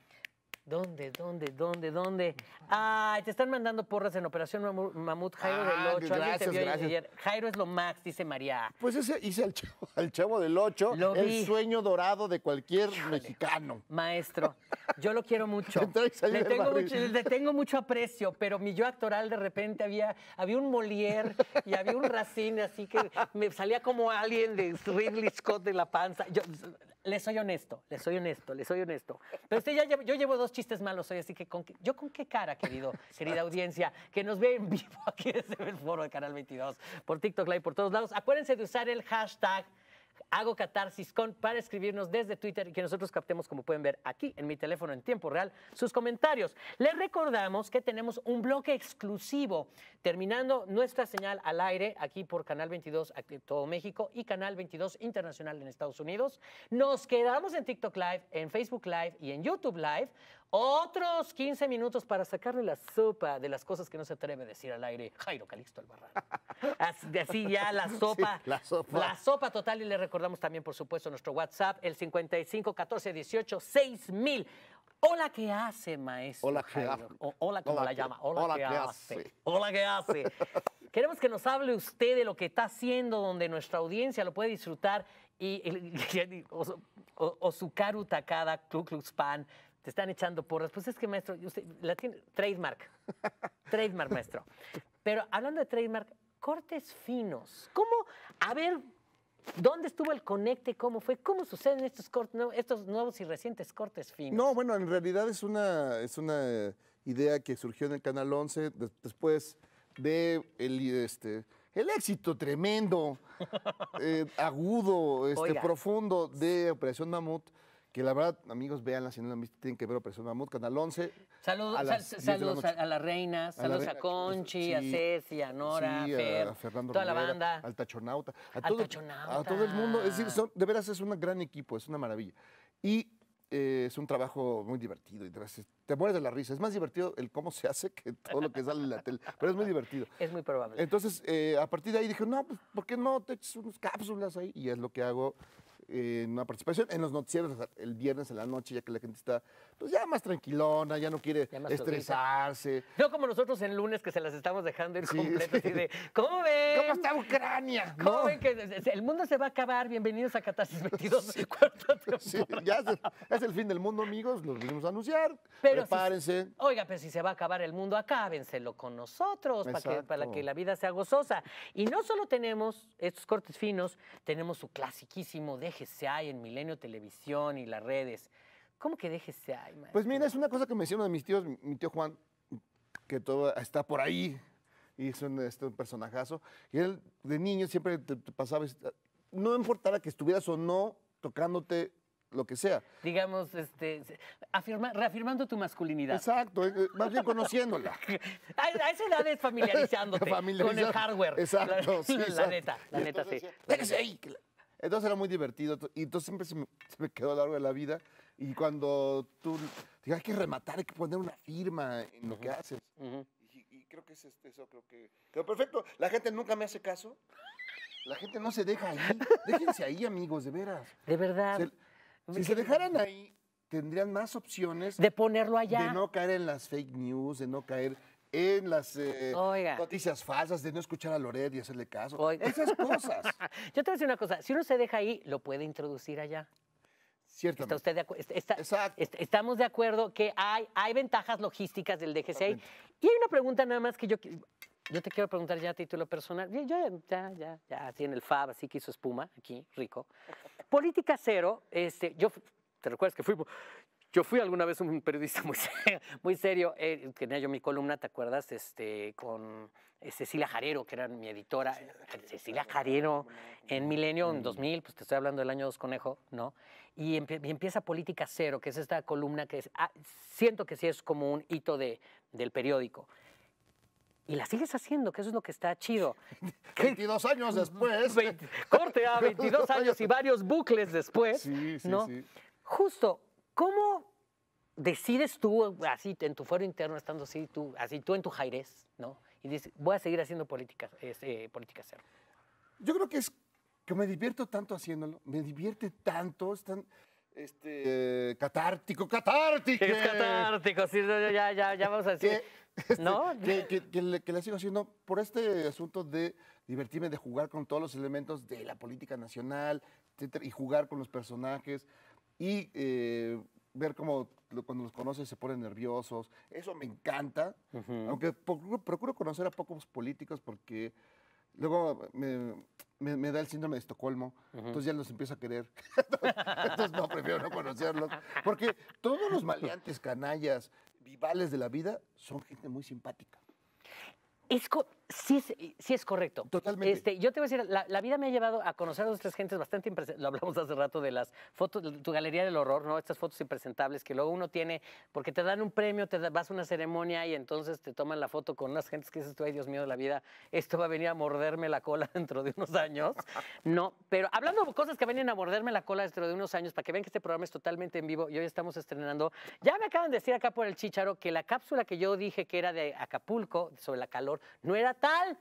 ¿Dónde, dónde, dónde, dónde? Ay, te están mandando porras en Operación Mamut Jairo del 8. Ah, gracias, Jairo es lo max, dice María. Pues ese hice al chavo, del 8, el sueño dorado de cualquier mexicano. Maestro, yo lo quiero mucho. le, tengo mucho aprecio, pero mi yo actoral de repente había, había un Molière y había un Racine, así que me salía como alguien de Ridley Scott de la panza. Yo, les soy honesto, les soy honesto, les soy honesto. Pero usted ya yo llevo dos chistes malos hoy, así que yo con qué cara, querido, querida audiencia, que nos ve en vivo aquí desde el foro de Canal 22, por TikTok Live, por todos lados. Acuérdense de usar el hashtag hago catarsis con para escribirnos desde Twitter y que nosotros captemos, como pueden ver aquí en mi teléfono en tiempo real, sus comentarios. Les recordamos que tenemos un bloque exclusivo terminando nuestra señal al aire aquí por Canal 22 todo México y Canal 22 Internacional en Estados Unidos. Nos quedamos en TikTok Live, en Facebook Live y en YouTube Live otros 15 minutos para sacarle la sopa de las cosas que no se atreve a decir al aire Jairo Calixto Albarrán. Así, así ya la sopa, la sopa. total. Y le recordamos también, por supuesto, nuestro WhatsApp, el 55 14 18 6000. Hola, ¿qué hace, maestro? Hola, ¿qué Hola, ¿cómo la llama? Hola, ¿qué, hace? Hola, ¿qué hace? Queremos que nos hable usted de lo que está haciendo, donde nuestra audiencia lo puede disfrutar. Y, su caruta Takada, Klu Klux Pan, te están echando porras. Pues es que, maestro, usted la tiene, trademark, trademark, maestro. Pero hablando de trademark, cortes finos. ¿Cómo? A ver, ¿Dónde estuvo el conecte? ¿Cómo fue? ¿Cómo suceden estos, cortes, estos nuevos y recientes cortes finos? No, bueno, en realidad es una, es una idea que surgió en el Canal 11 después de el, este, el éxito tremendo, eh, agudo, este, profundo de Operación Mamut que la verdad, amigos, vean si no la han tienen que ver Operación Mamut, Canal 11. Saludos a, las, reinas, saludos la a, saludos Conchi, a Ceci, a Nora, a, Fer, a, Fernando toda la banda. Al Tachonauta. A todo, A todo el mundo. Es decir, de veras es un gran equipo, es una maravilla. Y eh, es un trabajo muy divertido y te, mueres de la risa. Es más divertido el cómo se hace que todo lo que sale en la tele, pero es muy divertido. Es muy probable. Entonces, eh, a partir de ahí dije, no, pues, ¿por qué no te echas unas cápsulas ahí? Y es lo que hago eh, en una participación en los noticieros el viernes en la noche, ya que la gente está pues ya más tranquilona, ya no quiere estresarse. No como nosotros en lunes que se las estamos dejando ir sí, completas de, ¿cómo ven? ¿Cómo está Ucrania? ¿Cómo ven que el mundo se va a acabar? Bienvenidos a Catarsis 22, sí. ya es el, fin del mundo, amigos, los vimos a anunciar. Pero Prepárense. oiga, pero si se va a acabar el mundo, acábenselo con nosotros para que, para que, la vida sea gozosa. Y no solo tenemos estos cortes finos, tenemos su clasiquísimo Déjese ahí en Milenio Televisión y las redes. ¿Cómo que déjese ahí, maestro? Pues mira, es una cosa que me hicieron de mis tíos, mi tío Juan, que todo está por ahí, y es un, este, personajazo. Y él de niño siempre te, pasaba, este, no importara que estuvieras o no tocándote lo que sea. Digamos, este, reafirmando tu masculinidad. Exacto, eh, eh, más bien conociéndola. a, a, esa edad es familiarizándote con el hardware. Exacto, la, sí, la neta, la neta, sí. Decía, ahí. Entonces era muy divertido y entonces siempre se me, se me quedó a lo largo de la vida y cuando tú digas hay que rematar, hay que poner una firma en lo que haces. y, creo que es este, eso, creo que Pero perfecto. La gente nunca me hace caso. La gente no se deja ahí. Déjense ahí, amigos, de veras. De verdad. si se dejaran ahí, tendrían más opciones. De ponerlo allá. De no caer en las fake news, de no caer en las eh, noticias falsas, de no escuchar a Loret y hacerle caso. Esas cosas. Yo te voy a decir una cosa, si uno se deja ahí, lo puede introducir allá. ¿Está usted de estamos de acuerdo que hay, hay ventajas logísticas del DGCI. Y hay una pregunta nada más que yo, yo te quiero preguntar ya a título personal. Yo, ya, ya, ya, así en el FAB, así que hizo espuma, aquí, rico. Política cero, este, yo, ¿te recuerdas que fui? Yo fui alguna vez un periodista muy serio, muy serio eh, tenía yo mi columna, ¿te acuerdas? Este, con eh, Cecilia Jarero, que era mi editora. Cecilia Jarero en Milenio, en 2000, mm. pues te estoy hablando del año dos conejo, ¿no? y, empieza Política Cero, que es esta columna que ah, siento que sí es como un hito de, del periódico. Y la sigues haciendo, que eso es lo que está chido. 22 años después. corte a 22 años y varios bucles después. Sí, sí, ¿no? sí. Justo, ¿cómo decides tú, así en tu foro interno, estando así tú, así tú en tu jairés ¿no? Y dices, voy a seguir haciendo política, eh, política cero. Yo creo que es que me divierto tanto haciéndolo, me divierte tanto, es tan este, catártico, catártico. Es catártico, sí, ya, ya, ya vamos a decir. Que, este, ¿No? Que, que, le, sigo haciendo por este asunto de divertirme, de jugar con todos los elementos de la política nacional, y jugar con los personajes y eh, ver cómo cuando los conoces se ponen nerviosos. Eso me encanta, aunque procuro, procuro conocer a pocos políticos porque luego me, me, da el síndrome de Estocolmo, entonces ya los empiezo a querer. entonces no, prefiero no conocerlos. Porque todos los maleantes, canallas, vivales de la vida son gente muy simpática. Esco... Sí, sí es correcto. Totalmente. Este, yo te voy a decir, la, vida me ha llevado a conocer a tres gentes bastante impresionantes. Lo hablamos hace rato de las fotos, tu galería del horror, ¿no? Estas fotos impresentables que luego uno tiene, porque te dan un premio, te vas a una ceremonia y entonces te toman la foto con unas gentes que dices tú, ay Dios mío de la vida, esto va a venir a morderme la cola dentro de unos años. no, pero hablando de cosas que vienen a morderme la cola dentro de unos años, para que vean que este programa es totalmente en vivo y hoy estamos estrenando. Ya me acaban de decir acá por el chicharo que la cápsula que yo dije que era de Acapulco, sobre la calor, no era tal,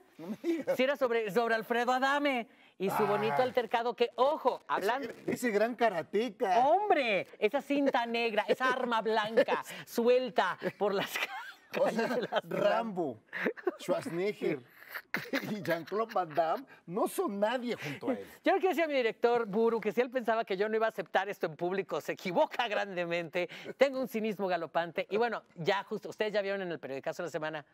si era sobre, sobre Alfredo Adame y su bonito ah. altercado que, ojo, hablando... Ese, gran karateka, ¡Hombre! Esa cinta negra, esa arma blanca suelta por las... O Rambo, Schwarzenegger y Jean-Claude Van Damme no son nadie junto a él. Yo le que decía mi director, Buru, que si él pensaba que yo no iba a aceptar esto en público, se equivoca grandemente. Tengo un cinismo galopante. Y bueno, ya justo, ustedes ya vieron en el periódico de la semana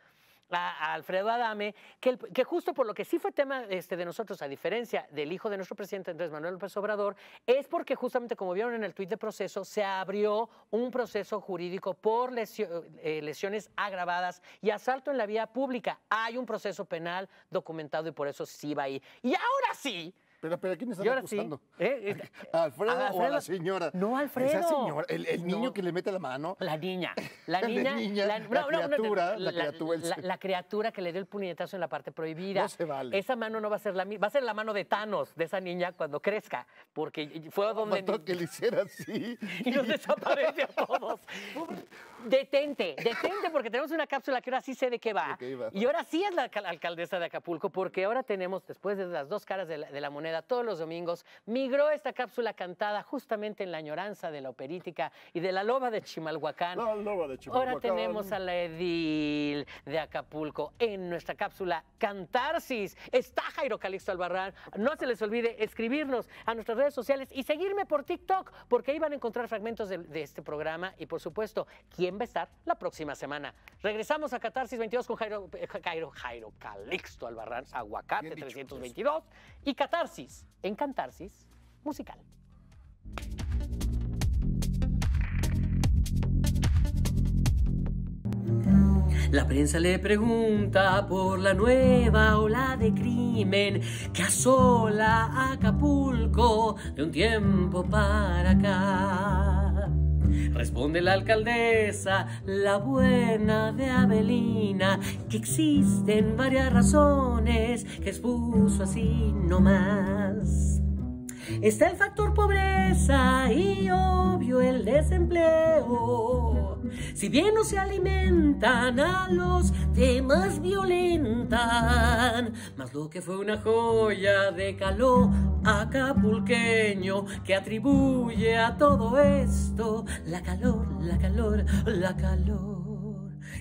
a, Alfredo Adame, que, que, justo por lo que sí fue tema este, de nosotros, a diferencia del hijo de nuestro presidente Andrés Manuel López Obrador, es porque justamente, como vieron en el tuit de proceso, se abrió un proceso jurídico por eh, lesiones agravadas y asalto en la vía pública. Hay un proceso penal documentado y por eso sí va ahí. Y ahora sí, pero, pero quién están acusando? ¿eh? ¿A Alfredo, o a la señora? No, Alfredo. Esa señora, el, niño que le mete la mano. La niña. La niña. la, criatura, la, criatura que le dio el puñetazo en la parte prohibida. No se vale. Esa mano no va a ser la misma. Va a ser la mano de Thanos, de esa niña, cuando crezca. Porque fue donde... que le hiciera así. y nos desaparece a todos. detente, detente, porque tenemos una cápsula que ahora sí sé de qué va. y ahora sí es la alcaldesa de Acapulco, porque ahora tenemos, después de las dos caras de la, moneda, todos los domingos, migró esta cápsula cantada justamente en la añoranza de la operítica y de la loba de Chimalhuacán. Ahora tenemos a la edil de Acapulco en nuestra cápsula Cantarsis. Está Jairo Calixto Albarrán. No se les olvide escribirnos a nuestras redes sociales y seguirme por TikTok, porque ahí van a encontrar fragmentos de, este programa y, por supuesto, quien empezar la próxima semana. Regresamos a Catarsis 22 con Jairo, eh, Jairo, Jairo Calixto Albarrán, Aguacate 322 pues. y Catarsis, en Catarsis Musical. La prensa le pregunta por la nueva ola de crimen que asola Acapulco de un tiempo para acá. Responde la alcaldesa, la buena de Abelina, que existen varias razones que expuso así nomás. Está el factor pobreza y obvio el desempleo. Si bien no se alimentan a los demás violentan, más lo que fue una joya de calor acapulqueño que atribuye a todo esto la calor, la calor, la calor.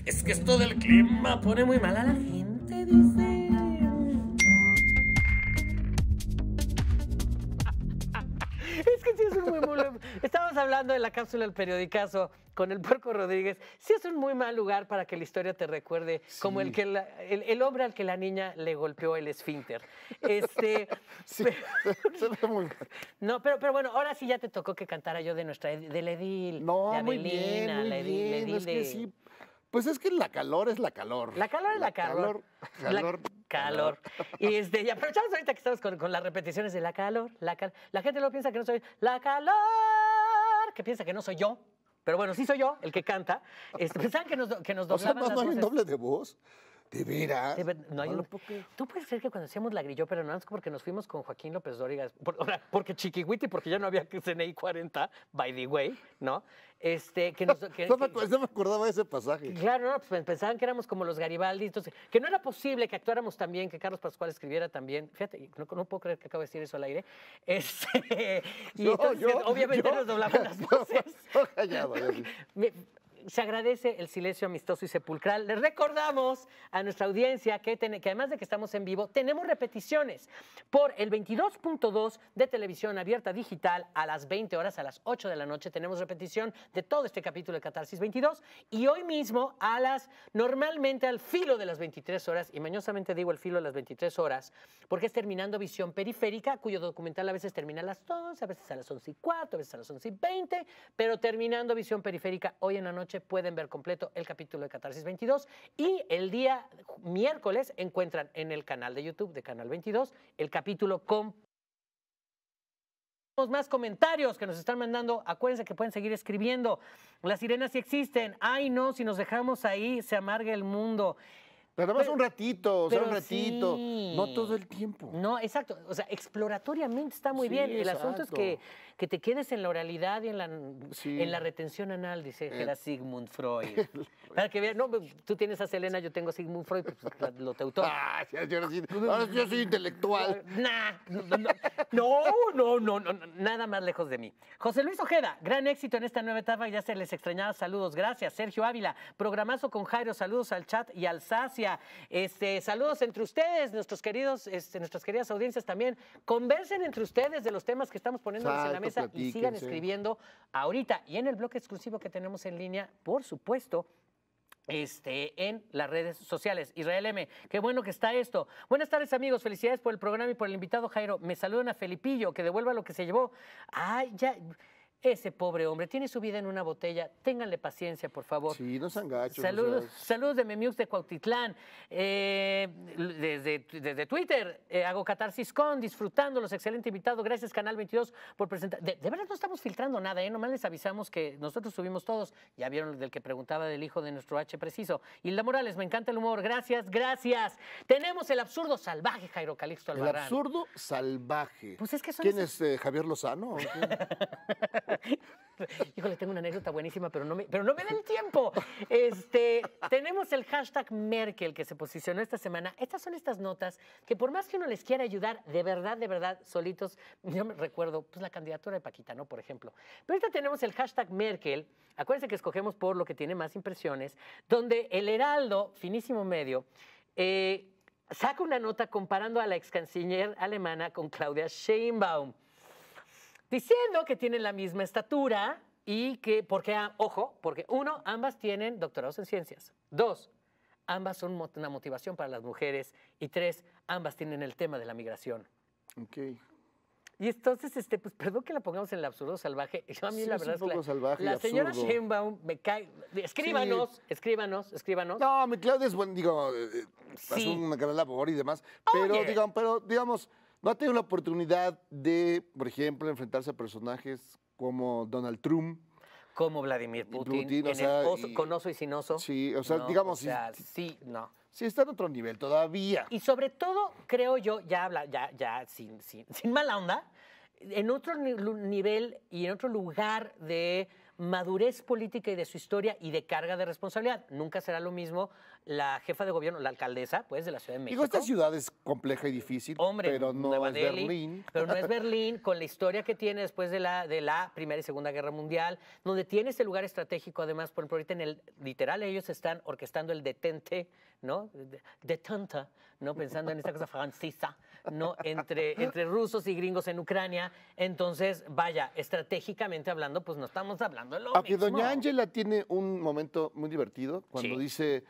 Es que esto del clima pone muy mal a la gente, dice. es que sí es un muy, muy... Estábamos hablando de la cápsula del periodicazo con el Puerco Rodríguez. Sí es un muy mal lugar para que la historia te recuerde como el, que el, hombre al que la niña le golpeó el esfínter. Este, sí, pero, No, pero, pero bueno, ahora sí ya te tocó que cantara yo de nuestra, Edil. de Ledil. muy bien, la edil, bien. sí pues es que la calor es la calor. La calor es la, calor. Calor. calor. La calor. Y este, aprovechamos ahorita que estamos con, las repeticiones de la calor, la calor. La gente luego piensa que no soy la calor, que piensa que no soy yo. Pero bueno, sí soy yo el que canta. Este, que nos, que nos doblaban o sea, no, hay doble de voz? ¿De verás. no hay Tú puedes creer que cuando hacíamos la grilló, pero no es porque nos fuimos con Joaquín López Dóriga, porque Chiquihuiti, porque ya no había CNI 40, by the way, ¿no? Este, que nos, no, me, acordaba de ese pasaje. Claro, no, pues pensaban que éramos como los Garibaldi, entonces, que no era posible que actuáramos tan bien, que Carlos Pascual escribiera también. Fíjate, no, puedo creer que acabo de decir eso al aire. Este, y entonces, obviamente nos doblamos las voces. callado, se agradece el silencio amistoso y sepulcral. Les recordamos a nuestra audiencia que, que además de que estamos en vivo, tenemos repeticiones por el 22.2 de televisión abierta digital a las 20 horas, a las 8 de la noche. Tenemos repetición de todo este capítulo de Catarsis 22 y hoy mismo a las, normalmente al filo de las 23 horas, y mañosamente digo al filo de las 23 horas, porque es terminando visión periférica, cuyo documental a veces termina a las 12, a veces a las 11 y 4, a veces a las 11 y 20, pero terminando visión periférica hoy en la noche pueden ver completo el capítulo de Catarsis 22 y el día miércoles encuentran en el canal de YouTube de Canal 22 el capítulo con más comentarios que nos están mandando. Acuérdense que pueden seguir escribiendo. Las sirenas si existen. Ay, no, si nos dejamos ahí, se amarga el mundo. Pero además un ratito, o sea, un ratito, no todo el tiempo. No, exacto. O sea, exploratoriamente está muy bien bien. El asunto es que, que te quedes en la oralidad y en la, en la retención anal, dice eh. era Sigmund Freud. Para que no, pues, tú tienes a Selena, yo tengo a Sigmund Freud, pues, lo teutó. Ah, yo, soy intelectual. Nah, no, no, no, no, no, nada más lejos de mí. José Luis Ojeda, gran éxito en esta nueva etapa, ya se les extrañaba. Saludos, gracias. Sergio Ávila, programazo con Jairo, saludos al chat y al SAS este, saludos entre ustedes, nuestros queridos, este, nuestras queridas audiencias también. Conversen entre ustedes de los temas que estamos poniendo en la mesa y sigan escribiendo ahorita. Y en el bloque exclusivo que tenemos en línea, por supuesto, este, en las redes sociales. Israel M, qué bueno que está esto. Buenas tardes amigos, felicidades por el programa y por el invitado Jairo. Me saludan a Felipillo, que devuelva lo que se llevó. Ay, ya. Ese pobre hombre tiene su vida en una botella. Ténganle paciencia, por favor. Sí, no se Saludos, saludos de Memius de Cuautitlán. Eh, desde, desde, Twitter, eh, hago catarsis con, disfrutándolos. Excelente invitado. Gracias, Canal 22, por presentar. De, verdad, no estamos filtrando nada, ¿eh? Nomás les avisamos que nosotros subimos todos. Ya vieron del que preguntaba del hijo de nuestro H preciso. Hilda Morales, me encanta el humor. Gracias, gracias. Tenemos el absurdo salvaje, Jairo Calixto Albarrán. El absurdo salvaje. Pues es que son ¿Quién es eh, Javier Lozano? Híjole, tengo una anécdota buenísima, pero no me, pero no me da el tiempo. Este, tenemos el hashtag Merkel que se posicionó esta semana. Estas son estas notas que por más que uno les quiera ayudar, de verdad, de verdad, solitos, yo me recuerdo pues, la candidatura de Paquita, ¿no? Por ejemplo. Pero ahorita tenemos el hashtag Merkel. Acuérdense que escogemos por lo que tiene más impresiones, donde el Heraldo, finísimo medio, eh, saca una nota comparando a la ex canciller alemana con Claudia Sheinbaum diciendo que tienen la misma estatura y que, porque, ah, ojo, porque uno, ambas tienen doctorados en ciencias. Dos, ambas son una motivación para las mujeres. Y tres, ambas tienen el tema de la migración. Ok. Y entonces, este, pues perdón que la pongamos en el absurdo salvaje. Yo a mí la verdad es la, la señora me cae. Escríbanos, escríbanos, escríbanos. No, mi Claudia es digo, eh, eh, una gran labor y demás. Pero, pero digamos, no ha tenido la oportunidad de, por ejemplo, enfrentarse a personajes como Donald Trump, como Vladimir Putin, con oso y sin oso. Sí, o sea, digamos. sí, sí, no. Sí, está en otro nivel todavía. Y sobre todo, creo yo, ya habla, ya, ya, sin, sin, sin mala onda, en otro nivel y en otro lugar de madurez política y de su historia y de carga de responsabilidad. Nunca será lo mismo la jefa de gobierno, la alcaldesa, pues, de la Ciudad de México. Digo, esta ciudad es compleja y difícil, pero no es Berlín. Pero no es Berlín, con la historia que tiene después de la, de la Primera y Segunda Guerra Mundial, donde tiene ese lugar estratégico, además, por ejemplo, ahorita en el literal ellos están orquestando el detente, ¿no? Detente, ¿no? Pensando en esta cosa francesa, ¿no? Entre, entre rusos y gringos en Ucrania. Entonces, vaya, estratégicamente hablando, pues no estamos hablando de lo Aunque Doña Ángela tiene un momento muy divertido cuando dice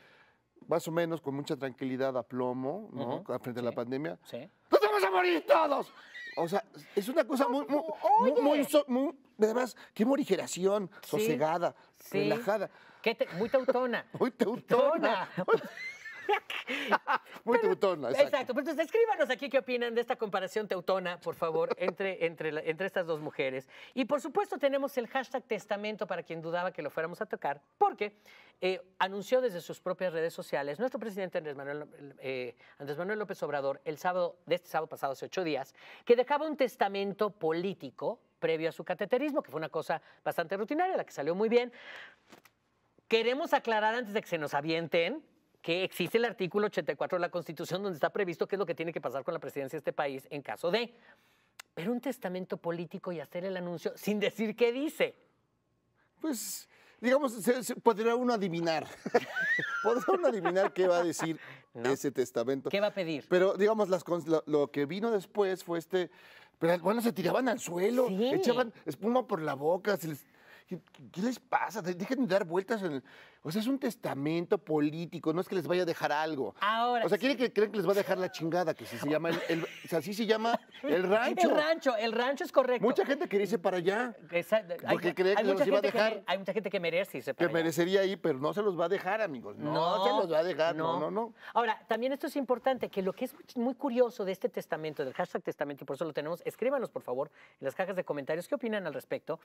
más o menos con mucha tranquilidad a plomo, ¿no? Frente a la pandemia. Sí. ¡Nos vamos a morir todos! O sea, es una cosa muy, muy, muy, muy, muy además, qué morigeración, sosegada, relajada. muy teutona. muy teutona. Muy teutona. Exacto. Pues entonces, escríbanos aquí qué opinan de esta comparación teutona, por favor, entre, entre, entre estas dos mujeres. Y por supuesto tenemos el hashtag testamento para quien dudaba que lo fuéramos a tocar, porque eh, anunció desde sus propias redes sociales nuestro presidente Andrés Manuel, eh, Andrés Manuel López Obrador el sábado, de este sábado pasado, hace ocho días, que dejaba un testamento político previo a su cateterismo, que fue una cosa bastante rutinaria, la que salió muy bien. Queremos aclarar antes de que se nos avienten que existe el artículo 84 de la Constitución donde está previsto qué es lo que tiene que pasar con la presidencia de este país en caso de, pero un testamento político y hacer el anuncio sin decir qué dice. Pues, digamos, podría uno adivinar. podría uno adivinar qué va a decir ese testamento. ¿Qué va a pedir? Pero, digamos, lo, que vino después fue este... Pero, bueno, se tiraban al suelo, echaban espuma por la boca, ¿Qué, les pasa? Dejen de dar vueltas en el... O sea, es un testamento político, no es que les vaya a dejar algo. Ahora. O sea, quieren que creen que les va a dejar la chingada, que si se llama así se llama el rancho. El rancho, el rancho es correcto. Mucha gente quiere irse para allá. Porque hay, cree que los iba a dejar. hay mucha gente que merece irse que merecería ir, pero no se los va a dejar, amigos. No, se los va a dejar. No. no, no, no. Ahora, también esto es importante, que lo que es muy curioso de este testamento, del hashtag testamento, y por eso lo tenemos, escríbanos, por favor, en las cajas de comentarios qué opinan al respecto,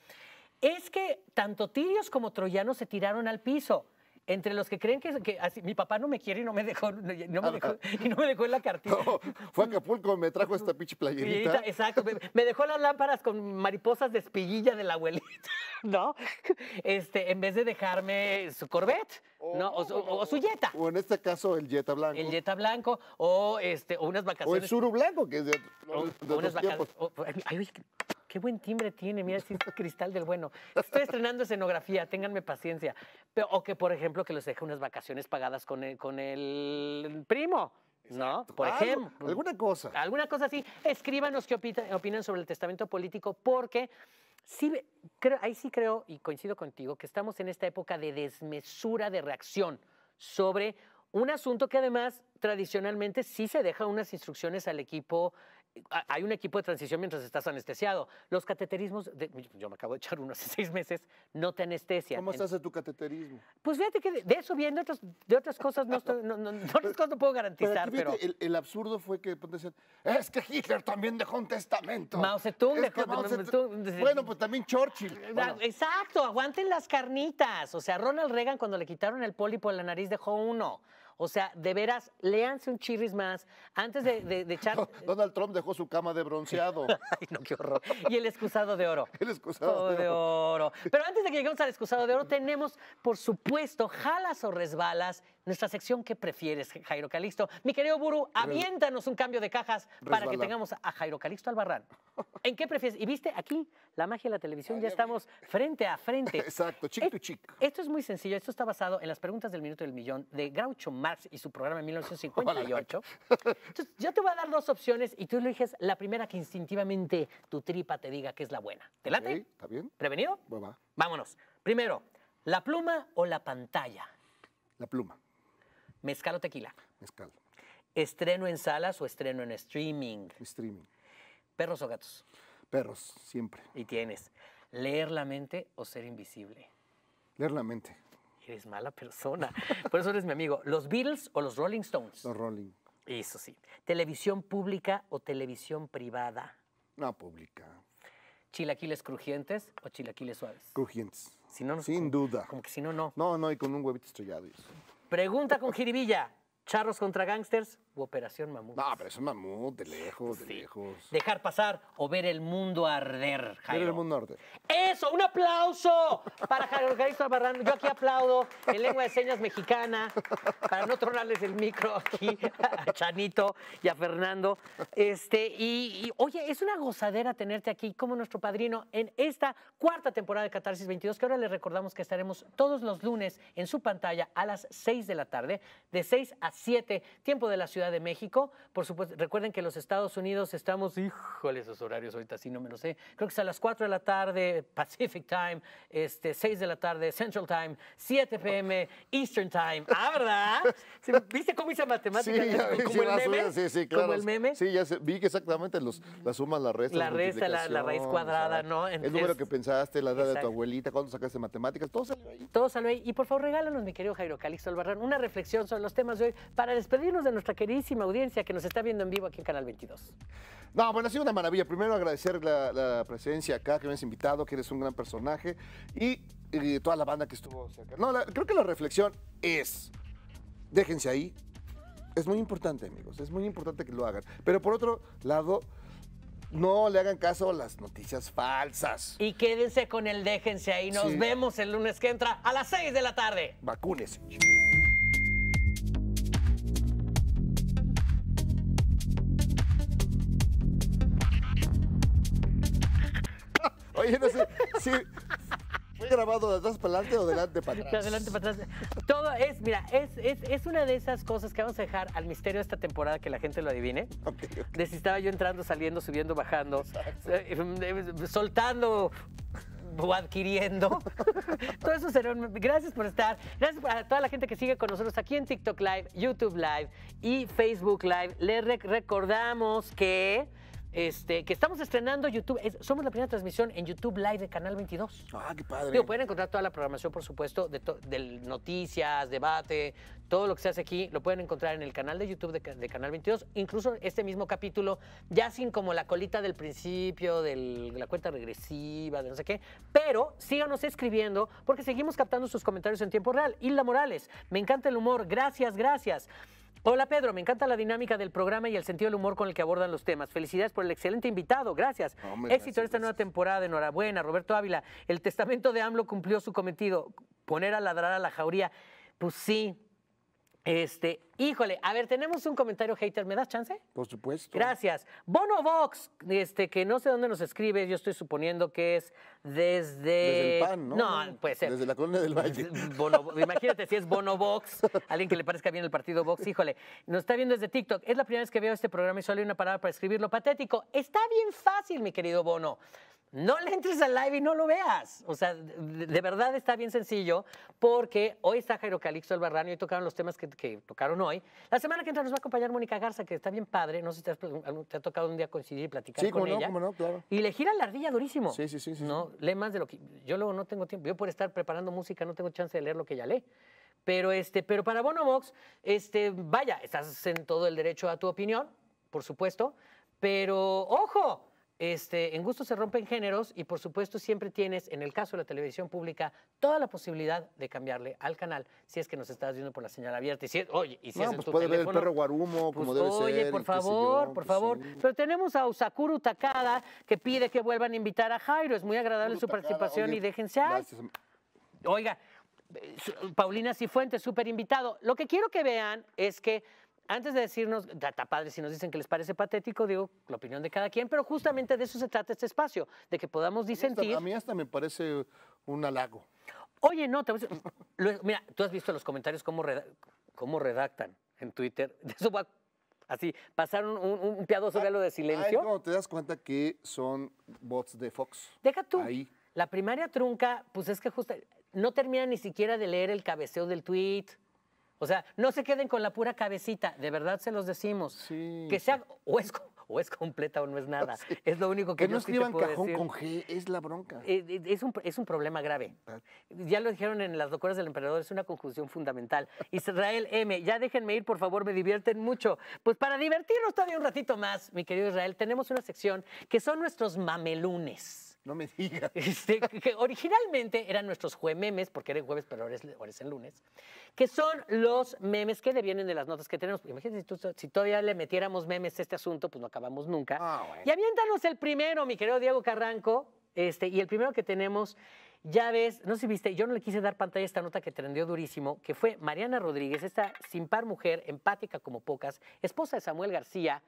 es que tanto tirios como troyanos se tiraron al piso entre los que creen que, que así, mi papá no me quiere y no me dejó, no me dejó, y no me dejó en la cartilla. No, fue a Acapulco, me trajo esta pinche playerita. exacto, me dejó las lámparas con mariposas de espiguilla de la abuelita, ¿no? Este, en vez de dejarme su Corvette, ¿no? O, su Jetta. O en este caso, el Jetta blanco. El Jetta blanco, o, este, o unas vacaciones. O el Suru blanco, que es de, unas vacaciones. Ay, oye, Qué buen timbre tiene, mira, es cristal del bueno. Estoy estrenando escenografía, ténganme paciencia. o que, por ejemplo, que los deje unas vacaciones pagadas con el, con el primo. ¿No? Por ejemplo. Alguna cosa. Alguna cosa así. Escríbanos qué opinan sobre el testamento político, porque sí, ahí sí creo, y coincido contigo, que estamos en esta época de desmesura de reacción sobre un asunto que además tradicionalmente sí se deja unas instrucciones al equipo hay un equipo de transición mientras estás anestesiado. Los cateterismos, yo me acabo de echar uno hace seis meses, no te anestesian. ¿Cómo estás hace tu cateterismo? Pues fíjate que de, eso bien, de, otras cosas no, puedo garantizar. El, absurdo fue que pues, decían, es que Hitler también dejó un testamento. Mao Zedong Bueno, pues también Churchill. Eh, exacto, aguanten las carnitas. O sea, Ronald Reagan cuando le quitaron el pólipo en la nariz dejó uno. O sea, de veras, léanse un chirris más antes de, echar. Donald Trump dejó su cama de bronceado. Ay, no, qué horror. Y el excusado de oro. El excusado de, oro. oro. Pero antes de que lleguemos al excusado de oro, tenemos, por supuesto, jalas o resbalas nuestra sección ¿Qué prefieres, Jairo Calixto? Mi querido Buru, aviéntanos un cambio de cajas para que tengamos a Jairo Calixto Albarrán. ¿En qué prefieres? Y viste, aquí la magia de la televisión, ya estamos frente a frente. Exacto, chic to chic. Esto es muy sencillo, esto está basado en las preguntas del minuto del millón de Groucho Marx y su programa en 1958. yo te voy a dar dos opciones y tú eliges la primera que instintivamente tu tripa te diga que es la buena. ¿Te late? Sí, ¿Está bien? ¿Prevenido? Bueno, Vámonos. Primero, ¿la pluma o la pantalla? La pluma. ¿Mezcal o tequila? Mezcal. ¿Estreno en salas o estreno en streaming? Streaming. ¿Perros o gatos? Perros, siempre. Y tienes. ¿Leer la mente o ser invisible? Leer la mente. Eres mala persona. Por eso eres mi amigo. ¿Los Beatles o los Rolling Stones? Los Rolling. Eso sí. ¿Televisión pública o televisión privada? No, pública. ¿Chilaquiles crujientes o chilaquiles suaves? Crujientes. Sin duda. Como que si no, no. No, no, y con un huevito estrellado. Y eso. Pregunta con jiribilla. ¿Charros contra gangsters? Operación Mamut. No, pero es mamut, de lejos, de lejos. Dejar pasar o ver el mundo arder, Ver el mundo arder. ¡Eso! ¡Un aplauso para Jairo Yo aquí aplaudo en lengua de señas mexicana para no tronarles el micro aquí a Chanito y a Fernando. Este, y, y oye, es una gozadera tenerte aquí como nuestro padrino en esta cuarta temporada de Catarsis 22, que ahora les recordamos que estaremos todos los lunes en su pantalla a las 6 de la tarde, de 6 a 7, tiempo de la ciudad de México. Por supuesto, recuerden que los Estados Unidos estamos, híjole, esos horarios ahorita sí no me lo sé. Creo que es a las 4 de la tarde Pacific Time, este, 6 de la tarde Central Time, 7 p.m. Eastern Time. Ah, ¿verdad? ¿Viste cómo hice matemáticas? Sí, ya como, el meme, sí, sí, claro. el meme. Sí, ya vi que exactamente los, la suma, la resta. La, la, raíz cuadrada, ¿no? Es el número que pensaste, la edad de tu abuelita, cuando sacaste matemáticas, todo salió ahí. Todo salió ahí. Y por favor, regálanos, mi querido Jairo Calixto Albarrán, una reflexión sobre los temas de hoy para despedirnos de nuestra querida audiencia que nos está viendo en vivo aquí en Canal 22. No, bueno, ha sido una maravilla. Primero agradecer la, presencia acá, que me has invitado, que eres un gran personaje y, toda la banda que estuvo cerca. No, creo que la reflexión es, déjense ahí. Es muy importante, amigos, es muy importante que lo hagan. Pero por otro lado, no le hagan caso a las noticias falsas. Y quédense con el déjense ahí. Nos vemos el lunes que entra a las 6 de la tarde. Vacunes. Oye, no sé, ¿Fue grabado de atrás para adelante o delante para atrás? De adelante para atrás. Todo es, mira, es, una de esas cosas que vamos a dejar al misterio de esta temporada que la gente lo adivine. Okay, De si estaba yo entrando, saliendo, subiendo, bajando, eh, em, em, soltando o adquiriendo. Todo eso será. Un... Gracias por estar. Gracias a toda la gente que sigue con nosotros aquí en TikTok Live, YouTube Live y Facebook Live. Les recordamos que este, que estamos estrenando YouTube. somos la primera transmisión en YouTube Live de Canal 22. Ah, qué padre. Digo, pueden encontrar toda la programación, por supuesto, de, noticias, debate, todo lo que se hace aquí, lo pueden encontrar en el canal de YouTube de, Canal 22. Incluso este mismo capítulo, ya sin como la colita del principio, de la cuenta regresiva, de no sé qué. Pero síganos escribiendo porque seguimos captando sus comentarios en tiempo real. Hilda Morales, me encanta el humor. Gracias, gracias. Hola Pedro, me encanta la dinámica del programa y el sentido del humor con el que abordan los temas. Felicidades por el excelente invitado, gracias. Éxito en esta nueva temporada, enhorabuena. Roberto Ávila, el testamento de AMLO cumplió su cometido, poner a ladrar a la jauría. Pues sí, este, híjole, a ver, tenemos un comentario hater, ¿me das chance? Por supuesto. Gracias. Bono Vox, este, que no sé dónde nos escribe, yo estoy suponiendo que es desde. Desde el PAN, ¿no? No, puede eh, ser. Desde la colonia del Valle. Bono... imagínate si es Bono Vox, alguien que le parezca bien el partido Vox, híjole. Nos está viendo desde TikTok. Es la primera vez que veo este programa y solo hay una palabra para escribirlo patético. Está bien fácil, mi querido Bono no le entres al live y no lo veas. O sea, de, verdad está bien sencillo porque hoy está Jairo Calixto Barrano y tocaron los temas que, tocaron hoy. La semana que entra nos va a acompañar Mónica Garza, que está bien padre. No sé si te, ha tocado un día coincidir y platicar con ella. Sí, no, claro. Y le gira la ardilla durísimo. Sí, sí, sí. sí no, lee más de lo que... Yo luego no tengo tiempo. Yo por estar preparando música no tengo chance de leer lo que ella lee. Pero, este, pero para Bonobox, este, vaya, estás en todo el derecho a tu opinión, por supuesto. Pero, ojo, este, en gusto se rompen géneros y por supuesto siempre tienes, en el caso de la televisión pública, toda la posibilidad de cambiarle al canal si es que nos estás viendo por la señal abierta. Y si oye, y pues puede ver el perro guarumo, como pues, debe ser. Oye, por favor, por pues favor. Pero tenemos a Usakuru Takada que pide que vuelvan a invitar a Jairo. Es muy agradable su participación y déjense. Gracias. Oiga, eh, Paulina Cifuentes, súper invitado. Lo que quiero que vean es que antes de decirnos, data padre, si nos dicen que les parece patético, digo la opinión de cada quien, pero justamente de eso se trata este espacio, de que podamos disentir. a mí hasta, me parece un halago. Oye, no, te voy a decir, mira, tú has visto los comentarios cómo, cómo redactan en Twitter. De eso va así, pasaron un, piado piadoso velo ah, de silencio. Ay, no, te das cuenta que son bots de Fox. Deja tú. Ahí. La primaria trunca, pues es que justo no termina ni siquiera de leer el cabeceo del tweet. O sea, no se queden con la pura cabecita, de verdad se los decimos. Que sea o es, o es completa o no es nada. Es lo único que, que no escriban cajón con G, es la bronca. Eh, eh, es un, es un problema grave. Ah. Ya lo dijeron en Las locuras del emperador, es una conjunción fundamental. Israel M, ya déjenme ir, por favor, me divierten mucho. Pues para divertirnos todavía un ratito más, mi querido Israel, tenemos una sección que son nuestros mamelunes. No me digas. Este, originalmente eran nuestros memes porque era el jueves, pero ahora es, el lunes, que son los memes que le vienen de las notas que tenemos. Imagínate si, todavía le metiéramos memes a este asunto, pues no acabamos nunca. Ah, y aviéntanos el primero, mi querido Diego Carranco. Este, y el primero que tenemos, ya ves, no sé si viste, yo no le quise dar pantalla esta nota que trendió durísimo, que fue Mariana Rodríguez, esta sin par mujer, empática como pocas, esposa de Samuel García,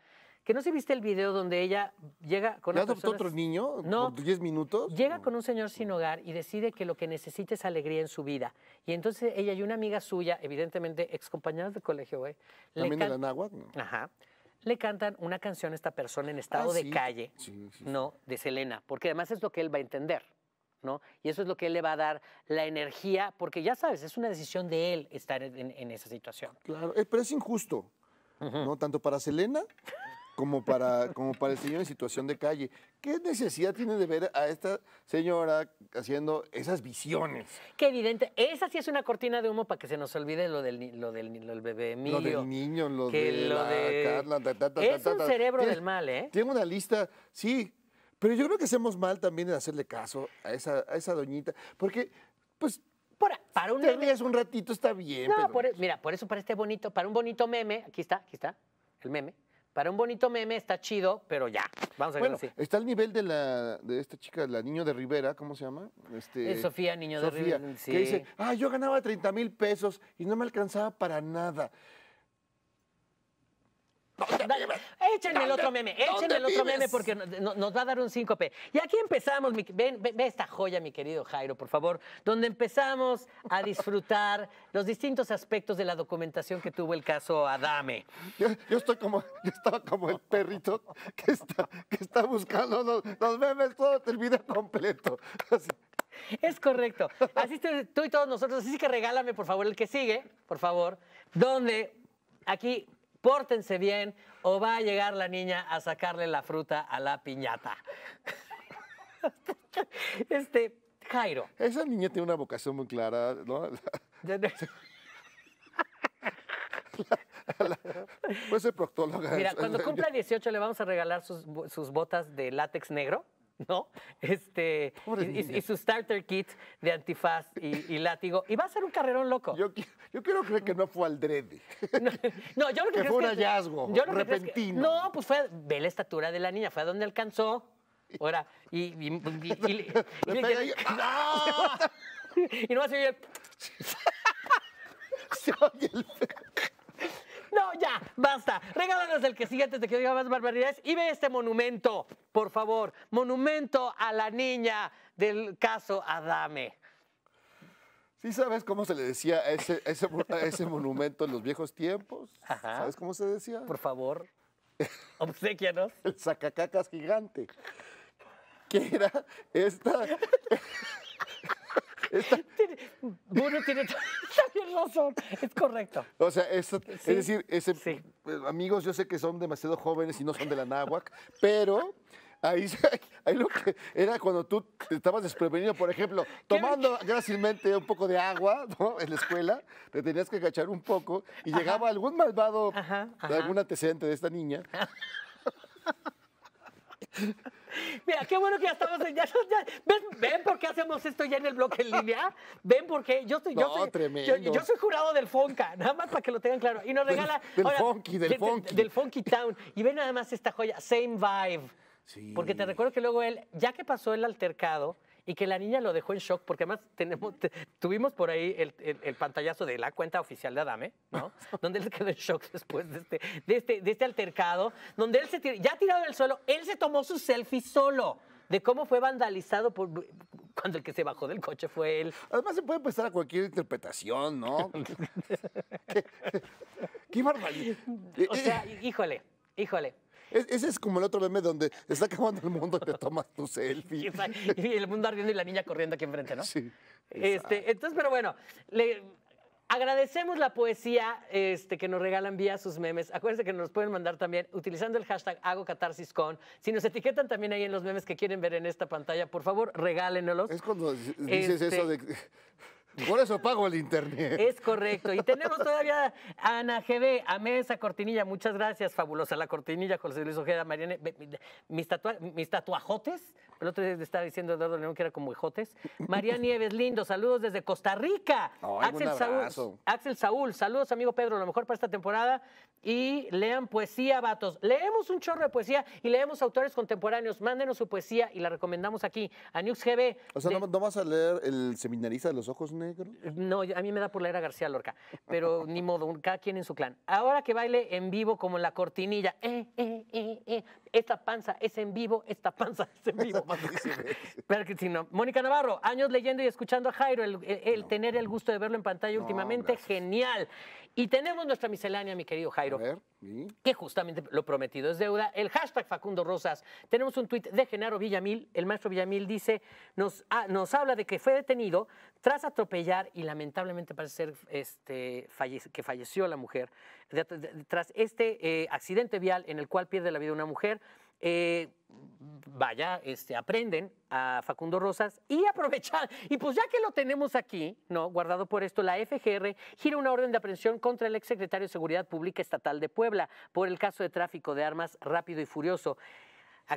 que no se viste el video donde ella llega con... adoptó otro niño? No. 10 minutos? Llega con un señor sin hogar y decide que lo que necesita es alegría en su vida. Y entonces ella y una amiga suya, evidentemente ex excompañeras de colegio, güey. ¿eh? ¿También No. Ajá. Le cantan una canción a esta persona en estado ah, de calle, ¿no? De Selena, porque además es lo que él va a entender. ¿No? Y eso es lo que él le va a dar la energía, porque ya sabes, es una decisión de él estar en, esa situación. Claro, eh, pero es injusto, ¿no? Tanto para Selena como para, como para el señor en situación de calle. ¿Qué necesidad tiene de ver a esta señora haciendo esas visiones? Qué evidente. Esa sí es una cortina de humo para que se nos olvide lo del, lo del, lo bebé mío. Lo del niño, lo que Carla. es un cerebro del mal, ¿eh? Tiene una lista, sí. Pero yo creo que hacemos mal también en hacerle caso a esa, a esa doñita. Porque, pues, para, para un un ratito, está bien. No, e, mira, por eso para este bonito, para un bonito meme, aquí está, aquí está, el meme. Para un bonito meme está chido, pero ya. Vamos a verlo bueno, Está al nivel de la de esta chica, la Niño de Rivera, ¿cómo se llama? Este, Sofía Niño de Rivera. Que dice, ah, yo ganaba 30 mil pesos y no me alcanzaba para nada. Échenme el otro meme, échenme el otro meme porque nos va a dar un síncope. Y aquí empezamos, ve, esta joya, mi querido Jairo, por favor, donde empezamos a disfrutar los distintos aspectos de la documentación que tuvo el caso Adame. Yo, estoy como, estaba como el perrito que está, buscando los, memes todo el video completo. Es correcto. Así tú y todos nosotros. Así que regálame, por favor, el que sigue, por favor. Donde aquí pórtense bien o va a llegar la niña a sacarle la fruta a la piñata. este, Jairo. Esa niña tiene una vocación muy clara, ¿no? Pues ser proctóloga. Mira, cuando cumpla 18 le vamos a regalar sus botas de látex negro. ¿no? Este, y, su starter kit de antifaz y, látigo. Y va a ser un carrerón loco. Yo, yo quiero creer que no fue al dreddy No, yo creo que, fue un hallazgo yo repentino. no, pues fue, ve la estatura de la niña, fue a donde alcanzó. Ahora, y... Y no va a ser Se oye el ya, basta. Regálanos el que sigue antes de que diga más barbaridades y ve este monumento, por favor. Monumento a la niña del caso Adame. ¿Sí sabes cómo se le decía ese, monumento en los viejos tiempos? ¿Sabes cómo se decía? Por favor. Obsequianos. El sacacacas gigante. ¿Qué era esta. Está... Tiene, razón, es correcto. O sea, es, decir, pues, amigos, yo sé que son demasiado jóvenes y no son de la náhuac, pero ahí, lo que era cuando tú estabas desprevenido, por ejemplo, tomando grácilmente un poco de agua en la escuela, te tenías que agachar un poco y llegaba algún malvado, de algún antecedente de esta niña. Mira, qué bueno que ya estamos ¿Ven por qué hacemos esto ya en el bloque en línea? ¿Ven por qué? Yo, soy, jurado del Fonca, nada más para que lo tengan claro. Y nos regala. Del, Fonky Funky, del Town. Y ven nada más esta joya, Same Vibe. Porque te recuerdo que luego él, ya que pasó el altercado, y que la niña lo dejó en shock porque además tenemos, tuvimos por ahí el, pantallazo de la cuenta oficial de Adame, ¿no? donde él quedó en shock después este, de este, de este, altercado, donde él se tiró, ya tirado del suelo, él se tomó su selfie solo de cómo fue vandalizado por, cuando el que se bajó del coche fue él. Además se puede pensar a cualquier interpretación, ¿no? qué barbaridad. O sea, híjole, híjole ese es como el otro meme donde está acabando el mundo y te tomas tu selfie. Y el mundo ardiendo y la niña corriendo aquí enfrente, ¿no? Sí. Este, entonces, pero bueno, le, Agradecemos la poesía este, que nos regalan vía sus memes. Acuérdense que nos pueden mandar también utilizando el hashtag hago con. Si nos etiquetan también ahí en los memes que quieren ver en esta pantalla, por favor, regálenos. Es cuando dices eso de este, por eso pago el internet. Es correcto. Y tenemos todavía a Ana GB. a mesa cortinilla. Muchas gracias. Fabulosa la cortinilla, José Luis Ojeda, Mariana. Mis, mis tatuajotes el otro día le estaba diciendo a Eduardo León que era como hijotes. María Nieves, lindo, saludos desde Costa Rica. Axel, Saúl, Axel Saúl, saludos amigo Pedro, lo mejor para esta temporada. Y lean poesía, vatos. Leemos un chorro de poesía y leemos autores contemporáneos. Mándenos su poesía y la recomendamos aquí a News GB. O sea, ¿no, vas a leer El seminarista de los ojos negros? No, a mí me da por leer a García Lorca, pero ni modo, cada quien en su clan. Ahora que baile en vivo como la cortinilla. Eh, Eh, eh, eh, esta panza es en vivo, esta panza es en vivo. Pero que Mónica Navarro, años leyendo y escuchando a Jairo, el, tener el gusto de verlo en pantalla últimamente, genial. Y tenemos nuestra miscelánea, mi querido Jairo. Que justamente lo prometido es deuda. El hashtag Facundo Rosas. Tenemos un tuit de Genaro Villamil. El maestro Villamil dice, nos, ah, nos habla de que fue detenido tras atropellar y lamentablemente parece este, que falleció la mujer tras este eh, accidente vial en el cual pierde la vida una mujer, eh, vaya, este, aprenden a Facundo Rosas y aprovechar. Y pues ya que lo tenemos aquí, ¿no? Guardado por esto, la FGR gira una orden de aprehensión contra el exsecretario de Seguridad Pública Estatal de Puebla por el caso de tráfico de armas rápido y furioso.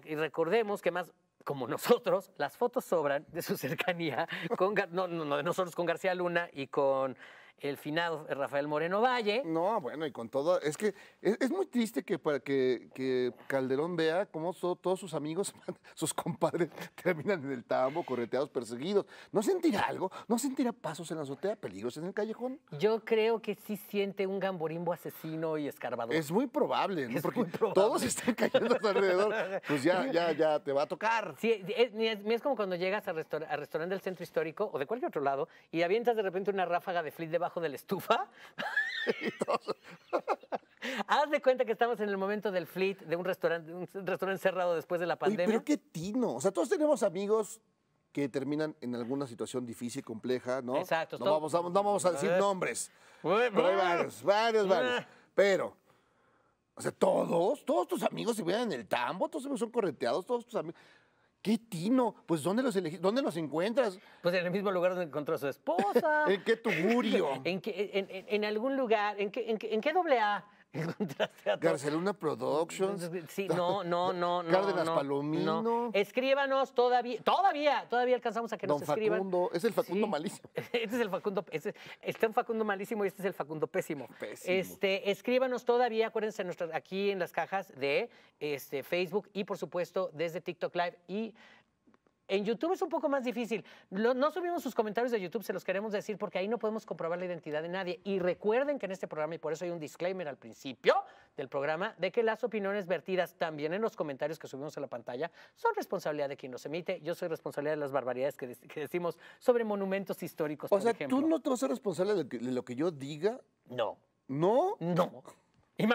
Y recordemos que más, como nosotros, las fotos sobran de su cercanía con, no, de nosotros con García Luna y con el finado Rafael Moreno Valle. No, bueno, y con todo, es que es, muy triste que, para que, que Calderón vea cómo todos sus amigos, sus compadres, terminan en el tambo, correteados, perseguidos. ¿No sentirá algo? ¿No sentirá pasos en la azotea, peligros en el callejón? Yo creo que sí siente un gamborimbo asesino y escarbador. Es muy probable, ¿no? porque todos están cayendo a alrededor. Pues ya, ya, ya te va a tocar. Sí, es, como cuando llegas al, restaurante del centro histórico o de cualquier otro lado y avientas de repente una ráfaga de flit debajo de la estufa. Haz cuenta que estamos en el momento del fleet de un restaurante, un restaurante cerrado después de la pandemia. pero qué tino. O sea, todos tenemos amigos que terminan en alguna situación difícil, compleja, ¿no? Exacto. No, vamos, a, no vamos a decir nombres. varios, varios, ah. varios. Pero, o sea, todos, todos tus amigos se vean en el tambo, todos son correteados, todos tus amigos. ¿Qué tino? Pues ¿dónde los ¿Dónde encuentras? Pues en el mismo lugar donde encontró a su esposa. ¿En qué tugurio? ¿En, algún lugar? ¿En qué, en, en qué doble A? Encontraste Garceluna Productions. Sí, no, no, no. Palomino. Escríbanos todavía, todavía, todavía alcanzamos a que nos escriban. es el Facundo malísimo. Este es el Facundo, este, está un Facundo malísimo y este es el Facundo pésimo. pésimo. Este, escríbanos todavía, acuérdense, aquí en las cajas de este, Facebook y por supuesto desde TikTok Live y en YouTube es un poco más difícil. no subimos sus comentarios de YouTube, se los queremos decir porque ahí no podemos comprobar la identidad de nadie. Y recuerden que en este programa, y por eso hay un disclaimer al principio del programa, de que las opiniones vertidas también en los comentarios que subimos a la pantalla son responsabilidad de quien los emite. Yo soy responsabilidad de las barbaridades que, decimos sobre monumentos históricos. O sea, ¿tú no te vas a ser responsable de lo que yo diga? No. ¿No? No. Y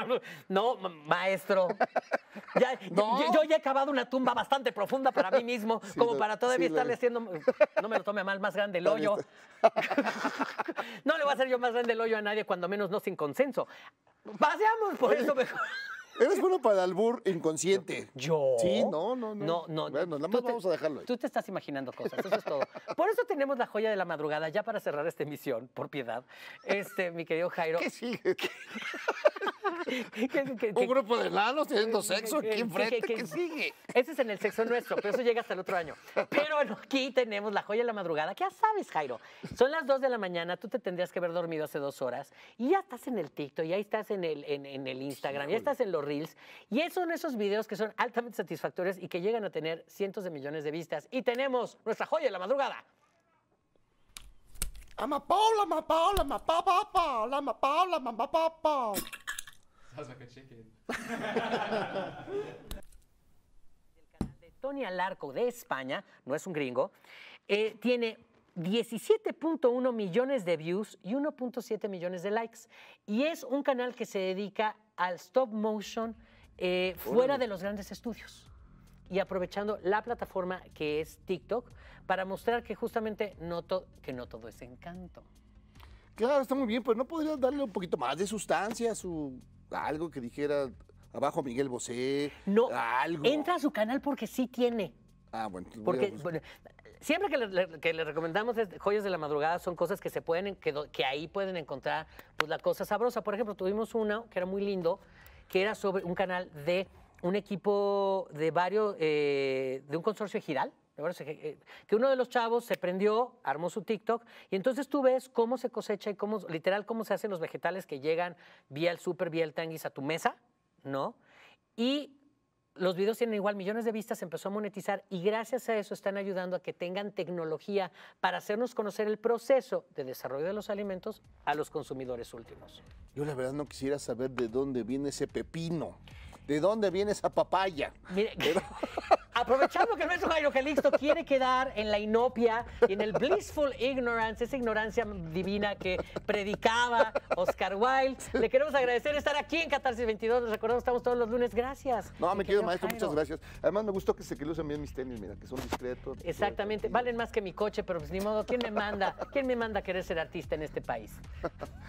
no, maestro. Yo, ya he acabado una tumba bastante profunda para mí mismo, como para todavía estarle haciendo, no me lo tome mal, más grande el hoyo. no le voy a hacer yo más grande el hoyo a nadie, cuando menos no sin consenso. Paseamos por eso mejor. Eres bueno para el albur inconsciente. ¿Yo? Sí, no, no, no. no, no bueno, nada vamos a dejarlo ahí. Tú te estás imaginando cosas, eso es todo. Por eso tenemos la joya de la madrugada, ya para cerrar esta emisión, por piedad. Este, mi querido Jairo. ¿Qué sigue? un grupo de lanos teniendo sexo aquí enfrente. ¿Qué sigue? Ese es en el sexo nuestro, pero eso llega hasta el otro año. Pero aquí tenemos la joya de la madrugada, ya sabes, Jairo. Son las 2 de la mañana, tú te tendrías que haber dormido hace dos horas y ya estás en el TikTok, ya estás en el, Instagram, y ya estás en los Reels. Y esos son esos videos que son altamente satisfactorios y que llegan a tener cientos de millones de vistas. Y tenemos nuestra joya de la madrugada. paula, Amapola, amapola, ma amapola, pa El canal de Tony Alarco de España, no es un gringo, eh, tiene 17.1 millones de views y 1.7 millones de likes. Y es un canal que se dedica al stop motion eh, fuera de los grandes estudios y aprovechando la plataforma que es TikTok para mostrar que justamente que no todo es encanto. Claro, está muy bien, pero pues, no podrías darle un poquito más de sustancia a su algo que dijera abajo Miguel Bosé. No, algo. entra a su canal porque sí tiene. Ah, bueno. Porque siempre que le, recomendamos joyas de la madrugada son cosas que se pueden, que, ahí pueden encontrar pues, la cosa sabrosa. Por ejemplo, tuvimos una que era muy lindo, que era sobre un canal de un equipo de varios, eh, de un consorcio Giral eh, que, uno de los chavos se prendió, armó su TikTok, y entonces tú ves cómo se cosecha y cómo, literal, cómo se hacen los vegetales que llegan vía el súper, vía el tanguis a tu mesa, ¿no? Y los videos tienen igual millones de vistas, se empezó a monetizar y gracias a eso están ayudando a que tengan tecnología para hacernos conocer el proceso de desarrollo de los alimentos a los consumidores últimos. Yo la verdad no quisiera saber de dónde viene ese pepino. ¿de dónde viene esa papaya? Mire, aprovechando que maestro Jairo Calixto quiere quedar en la inopia y en el blissful ignorance, esa ignorancia divina que predicaba Oscar Wilde, le queremos agradecer estar aquí en Catarsis 22. Les recordamos, estamos todos los lunes. Gracias. No, mi querido maestro, muchas gracias. Además, me gustó que se que bien mis tenis, mira, que son discretos. Exactamente. Valen más que mi coche, pero pues ni modo, ¿quién me manda? ¿Quién me manda a querer ser artista en este país?